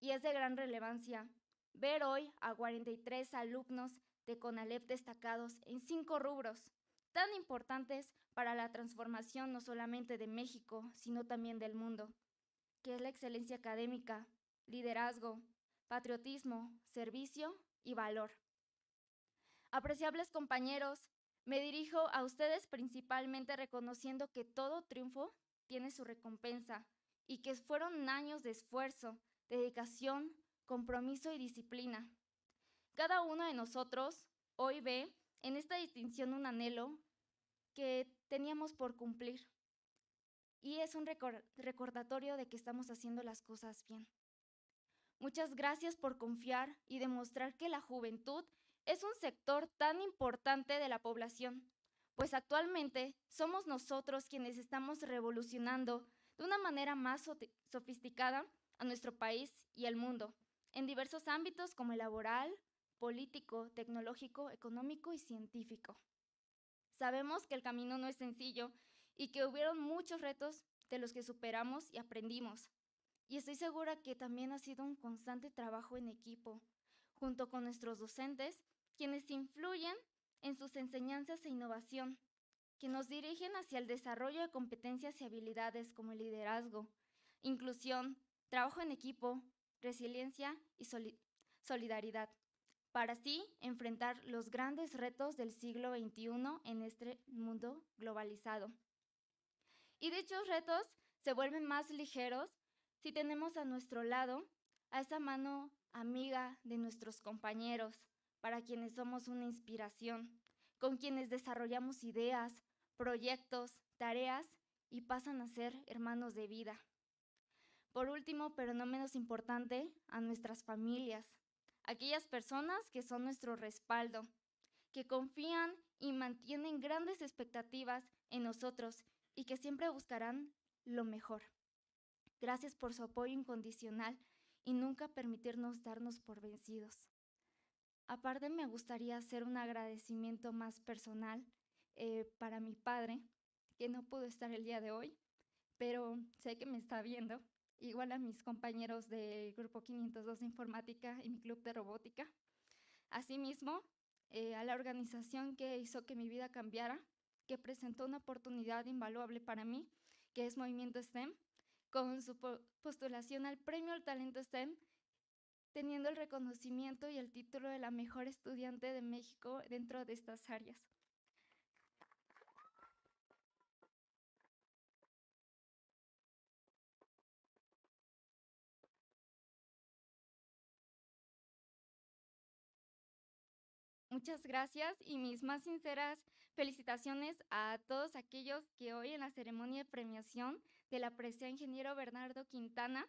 Y es de gran relevancia ver hoy a 43 alumnos de CONALEP destacados en cinco rubros tan importantes para la transformación no solamente de México, sino también del mundo, que es la excelencia académica, liderazgo, patriotismo, servicio y valor. Apreciables compañeros, me dirijo a ustedes principalmente reconociendo que todo triunfo tiene su recompensa y que fueron años de esfuerzo, dedicación, compromiso y disciplina. Cada uno de nosotros hoy ve en esta distinción un anhelo que teníamos por cumplir y es un recordatorio de que estamos haciendo las cosas bien. Muchas gracias por confiar y demostrar que la juventud es un sector tan importante de la población, pues actualmente somos nosotros quienes estamos revolucionando de una manera más sofisticada a nuestro país y al mundo, en diversos ámbitos como el laboral, político, tecnológico, económico y científico. Sabemos que el camino no es sencillo y que hubieron muchos retos de los que superamos y aprendimos, y estoy segura que también ha sido un constante trabajo en equipo, junto con nuestros docentes, quienes influyen en sus enseñanzas e innovación, que nos dirigen hacia el desarrollo de competencias y habilidades como el liderazgo, inclusión, trabajo en equipo, resiliencia y solidaridad, para así enfrentar los grandes retos del siglo XXI en este mundo globalizado. Y dichos retos se vuelven más ligeros si tenemos a nuestro lado a esa mano amiga de nuestros compañeros, para quienes somos una inspiración, con quienes desarrollamos ideas, proyectos, tareas y pasan a ser hermanos de vida. Por último, pero no menos importante, a nuestras familias, aquellas personas que son nuestro respaldo, que confían y mantienen grandes expectativas en nosotros y que siempre buscarán lo mejor. Gracias por su apoyo incondicional y nunca permitirnos darnos por vencidos. Aparte, me gustaría hacer un agradecimiento más personal eh, para mi padre, que no pudo estar el día de hoy, pero sé que me está viendo, igual a mis compañeros del Grupo 502 de Informática y mi club de robótica. Asimismo, eh, a la organización que hizo que mi vida cambiara, que presentó una oportunidad invaluable para mí, que es Movimiento STEM, con su postulación al Premio al Talento STEM, teniendo el reconocimiento y el título de la mejor estudiante de México dentro de estas áreas. Muchas gracias y mis más sinceras felicitaciones a todos aquellos que hoy en la ceremonia de premiación que la aprecia ingeniero Bernardo Quintana.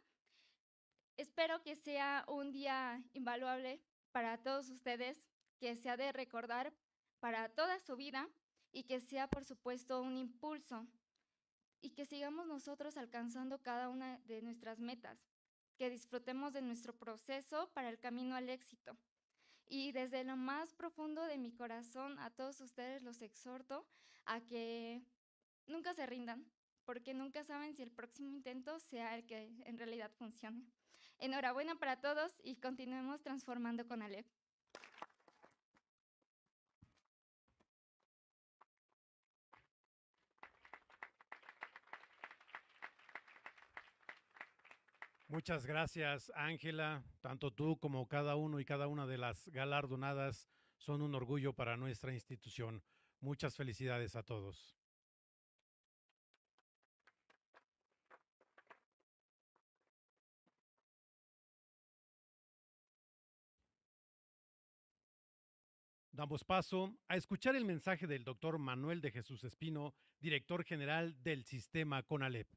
Espero que sea un día invaluable para todos ustedes, que sea de recordar para toda su vida y que sea, por supuesto, un impulso y que sigamos nosotros alcanzando cada una de nuestras metas, que disfrutemos de nuestro proceso para el camino al éxito. Y desde lo más profundo de mi corazón a todos ustedes los exhorto a que nunca se rindan, porque nunca saben si el próximo intento sea el que en realidad funcione. Enhorabuena para todos y continuemos transformando con Alep. Muchas gracias, Ángela. Tanto tú como cada uno y cada una de las galardonadas son un orgullo para nuestra institución. Muchas felicidades a todos. Vamos paso a escuchar el mensaje del doctor Manuel de Jesús Espino, director general del sistema CONALEP.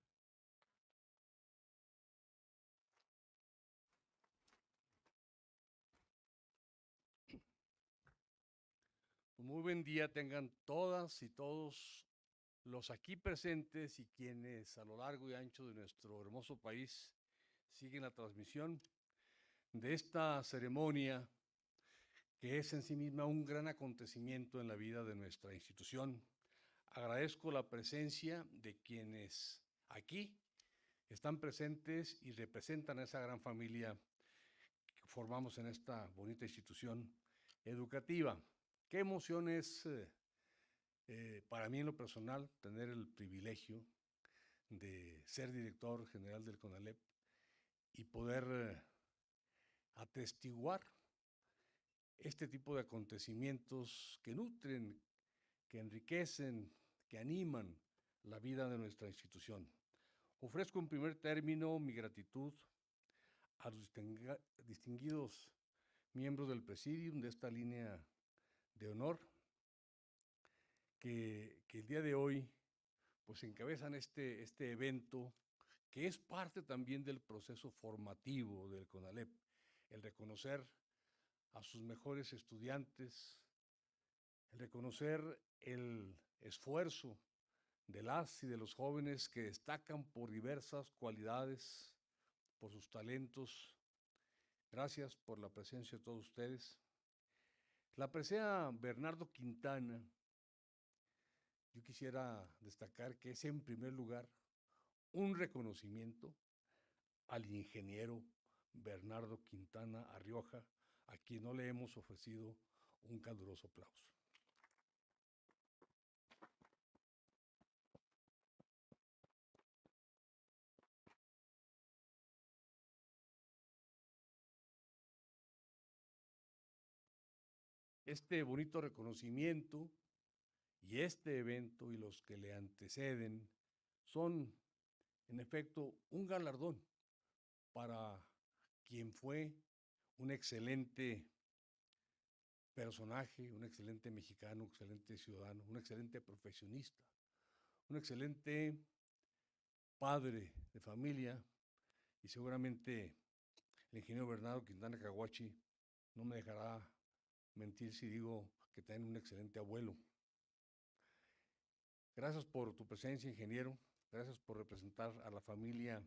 Muy buen día tengan todas y todos los aquí presentes y quienes a lo largo y ancho de nuestro hermoso país siguen la transmisión de esta ceremonia que es en sí misma un gran acontecimiento en la vida de nuestra institución. Agradezco la presencia de quienes aquí están presentes y representan a esa gran familia que formamos en esta bonita institución educativa. Qué emoción es eh, eh, para mí en lo personal tener el privilegio de ser director general del CONALEP y poder eh, atestiguar este tipo de acontecimientos que nutren, que enriquecen, que animan la vida de nuestra institución. Ofrezco en primer término mi gratitud a los distinguidos miembros del presidium de esta línea de honor que, el día de hoy pues encabezan este, este evento que es parte también del proceso formativo del CONALEP, el reconocer a sus mejores estudiantes, el reconocer el esfuerzo de las y de los jóvenes que destacan por diversas cualidades, por sus talentos. Gracias por la presencia de todos ustedes. La presencia Bernardo Quintana, yo quisiera destacar que es en primer lugar un reconocimiento al ingeniero Bernardo Quintana Arrioja a quien no le hemos ofrecido un caluroso aplauso. Este bonito reconocimiento y este evento y los que le anteceden son, en efecto, un galardón para quien fue un excelente personaje, un excelente mexicano, un excelente ciudadano, un excelente profesionista, un excelente padre de familia y seguramente el ingeniero Bernardo Quintana Caguachi no me dejará mentir si digo que tiene un excelente abuelo. Gracias por tu presencia, ingeniero. Gracias por representar a la familia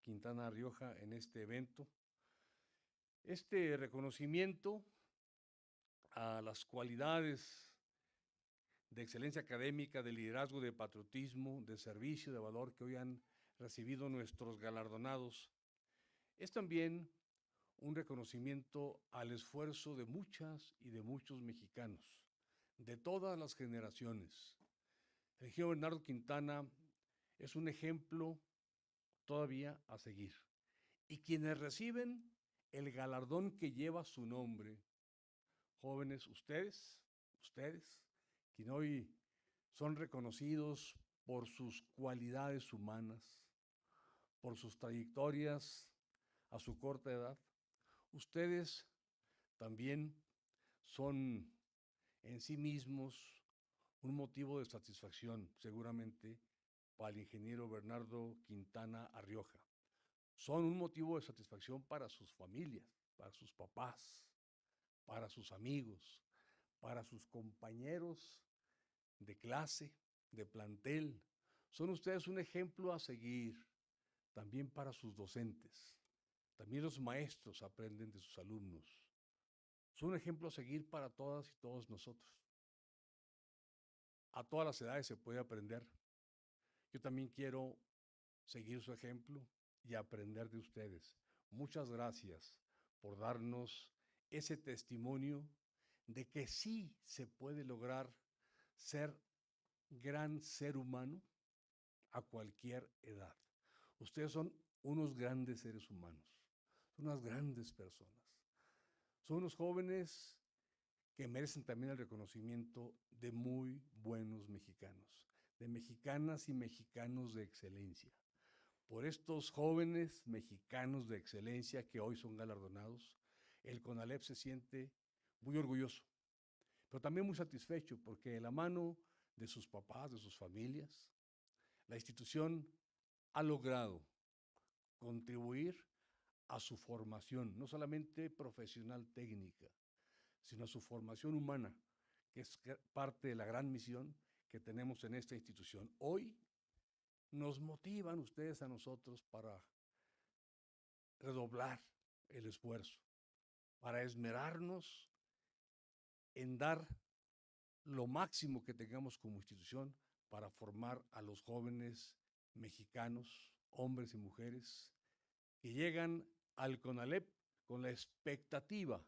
Quintana Rioja en este evento. Este reconocimiento a las cualidades de excelencia académica, de liderazgo, de patriotismo, de servicio, de valor que hoy han recibido nuestros galardonados, es también un reconocimiento al esfuerzo de muchas y de muchos mexicanos, de todas las generaciones. El Gio Bernardo Quintana es un ejemplo todavía a seguir. Y quienes reciben el galardón que lleva su nombre. Jóvenes, ustedes, ustedes, quien hoy son reconocidos por sus cualidades humanas, por sus trayectorias a su corta edad, ustedes también son en sí mismos un motivo de satisfacción, seguramente, para el ingeniero Bernardo Quintana Arrioja son un motivo de satisfacción para sus familias, para sus papás, para sus amigos, para sus compañeros de clase, de plantel. Son ustedes un ejemplo a seguir también para sus docentes. También los maestros aprenden de sus alumnos. Son un ejemplo a seguir para todas y todos nosotros. A todas las edades se puede aprender. Yo también quiero seguir su ejemplo y aprender de ustedes. Muchas gracias por darnos ese testimonio de que sí se puede lograr ser gran ser humano a cualquier edad. Ustedes son unos grandes seres humanos, son unas grandes personas. Son unos jóvenes que merecen también el reconocimiento de muy buenos mexicanos, de mexicanas y mexicanos de excelencia por estos jóvenes mexicanos de excelencia que hoy son galardonados, el CONALEP se siente muy orgulloso, pero también muy satisfecho porque de la mano de sus papás, de sus familias, la institución ha logrado contribuir a su formación, no solamente profesional técnica, sino a su formación humana, que es parte de la gran misión que tenemos en esta institución. Hoy nos motivan ustedes a nosotros para redoblar el esfuerzo, para esmerarnos en dar lo máximo que tengamos como institución para formar a los jóvenes mexicanos, hombres y mujeres, que llegan al CONALEP con la expectativa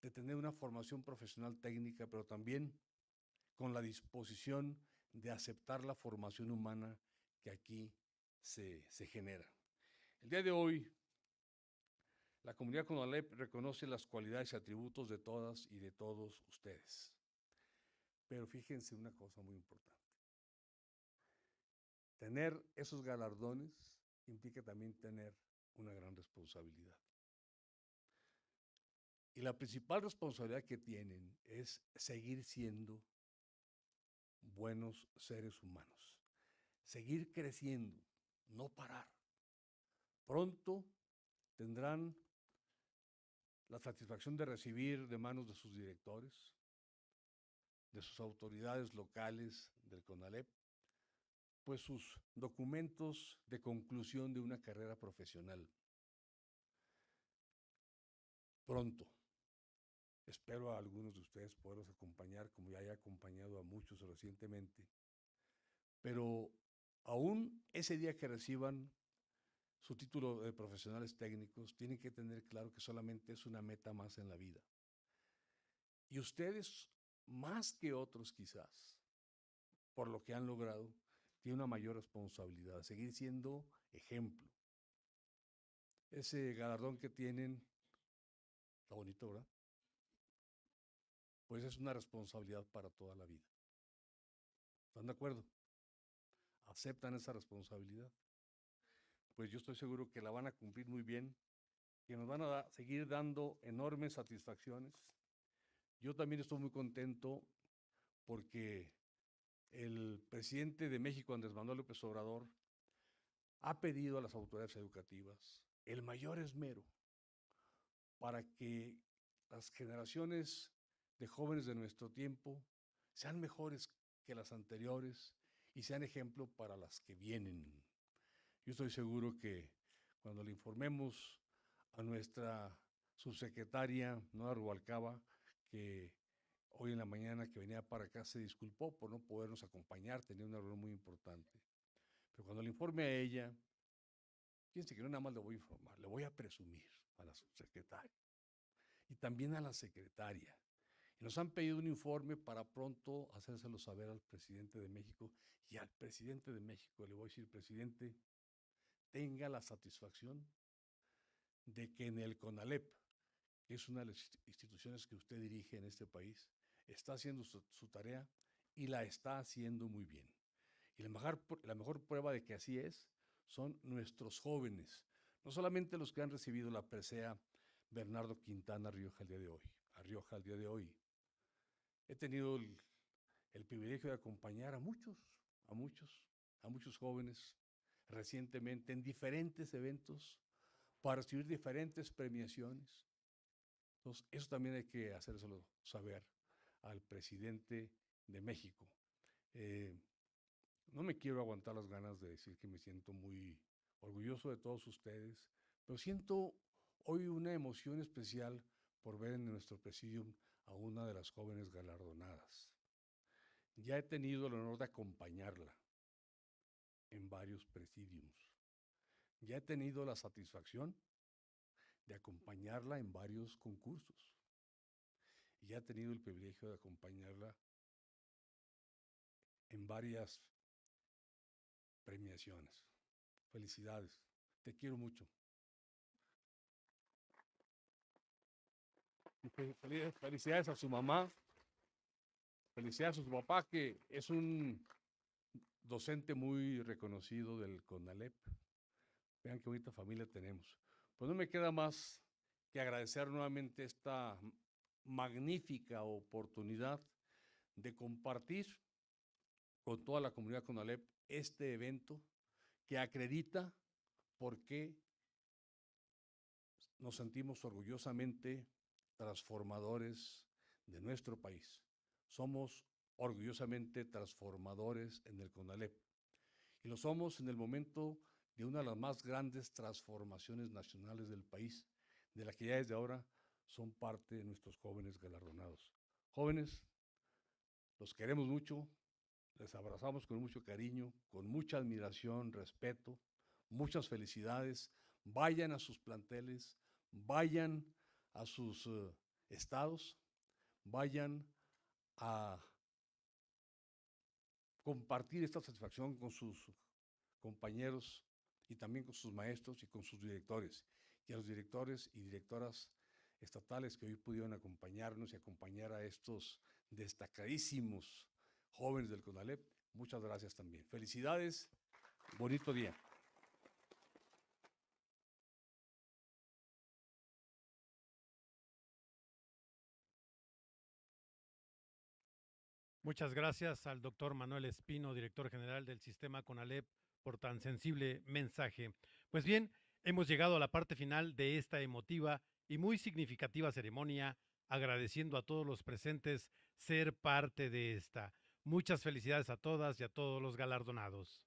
de tener una formación profesional técnica, pero también con la disposición de aceptar la formación humana que aquí se, genera. El día de hoy, la comunidad con Alep reconoce las cualidades y atributos de todas y de todos ustedes. Pero fíjense una cosa muy importante. Tener esos galardones implica también tener una gran responsabilidad. Y la principal responsabilidad que tienen es seguir siendo buenos seres humanos seguir creciendo, no parar. Pronto tendrán la satisfacción de recibir de manos de sus directores, de sus autoridades locales del CONALEP, pues sus documentos de conclusión de una carrera profesional. Pronto. Espero a algunos de ustedes poderos acompañar, como ya he acompañado a muchos recientemente. Pero aún ese día que reciban su título de profesionales técnicos, tienen que tener claro que solamente es una meta más en la vida. Y ustedes, más que otros quizás, por lo que han logrado, tienen una mayor responsabilidad de seguir siendo ejemplo. Ese galardón que tienen, la bonito, ¿verdad? Pues es una responsabilidad para toda la vida. ¿Están de acuerdo? aceptan esa responsabilidad, pues yo estoy seguro que la van a cumplir muy bien, que nos van a seguir dando enormes satisfacciones. Yo también estoy muy contento porque el presidente de México, Andrés Manuel López Obrador, ha pedido a las autoridades educativas el mayor esmero para que las generaciones de jóvenes de nuestro tiempo sean mejores que las anteriores y sean ejemplo para las que vienen. Yo estoy seguro que cuando le informemos a nuestra subsecretaria Nora Rubalcaba, que hoy en la mañana que venía para acá se disculpó por no podernos acompañar, tenía un error muy importante. Pero cuando le informe a ella, fíjense que no nada más le voy a informar, le voy a presumir a la subsecretaria y también a la secretaria nos han pedido un informe para pronto hacérselo saber al presidente de México y al presidente de México le voy a decir, presidente, tenga la satisfacción de que en el CONALEP, que es una de las instituciones que usted dirige en este país, está haciendo su, tarea y la está haciendo muy bien. Y la mejor, la mejor prueba de que así es son nuestros jóvenes, no solamente los que han recibido la presea Bernardo Quintana Rioja el día de hoy, a Rioja el día de hoy, he tenido el, privilegio de acompañar a muchos, a muchos, a muchos jóvenes recientemente en diferentes eventos para recibir diferentes premiaciones. Entonces, eso también hay que hacérselo saber al presidente de México. Eh, no me quiero aguantar las ganas de decir que me siento muy orgulloso de todos ustedes, pero siento hoy una emoción especial por ver en nuestro presidium a una de las jóvenes galardonadas. Ya he tenido el honor de acompañarla en varios presidiums. Ya he tenido la satisfacción de acompañarla en varios concursos. Y ya he tenido el privilegio de acompañarla en varias premiaciones. Felicidades. Te quiero mucho. Felicidades a su mamá. Felicidades a su papá, que es un docente muy reconocido del CONALEP. Vean qué bonita familia tenemos. Pues no me queda más que agradecer nuevamente esta magnífica oportunidad de compartir con toda la comunidad CONALEP este evento que acredita por qué nos sentimos orgullosamente transformadores de nuestro país. Somos orgullosamente transformadores en el CONALEP y lo somos en el momento de una de las más grandes transformaciones nacionales del país, de la que ya desde ahora son parte nuestros jóvenes galardonados. Jóvenes, los queremos mucho, les abrazamos con mucho cariño, con mucha admiración, respeto, muchas felicidades. Vayan a sus planteles, vayan a sus eh, estados, vayan a compartir esta satisfacción con sus compañeros y también con sus maestros y con sus directores, y a los directores y directoras estatales que hoy pudieron acompañarnos y acompañar a estos destacadísimos jóvenes del CONALEP. Muchas gracias también. Felicidades, bonito día. Muchas gracias al doctor Manuel Espino, director general del sistema CONALEP, por tan sensible mensaje. Pues bien, hemos llegado a la parte final de esta emotiva y muy significativa ceremonia, agradeciendo a todos los presentes ser parte de esta. Muchas felicidades a todas y a todos los galardonados.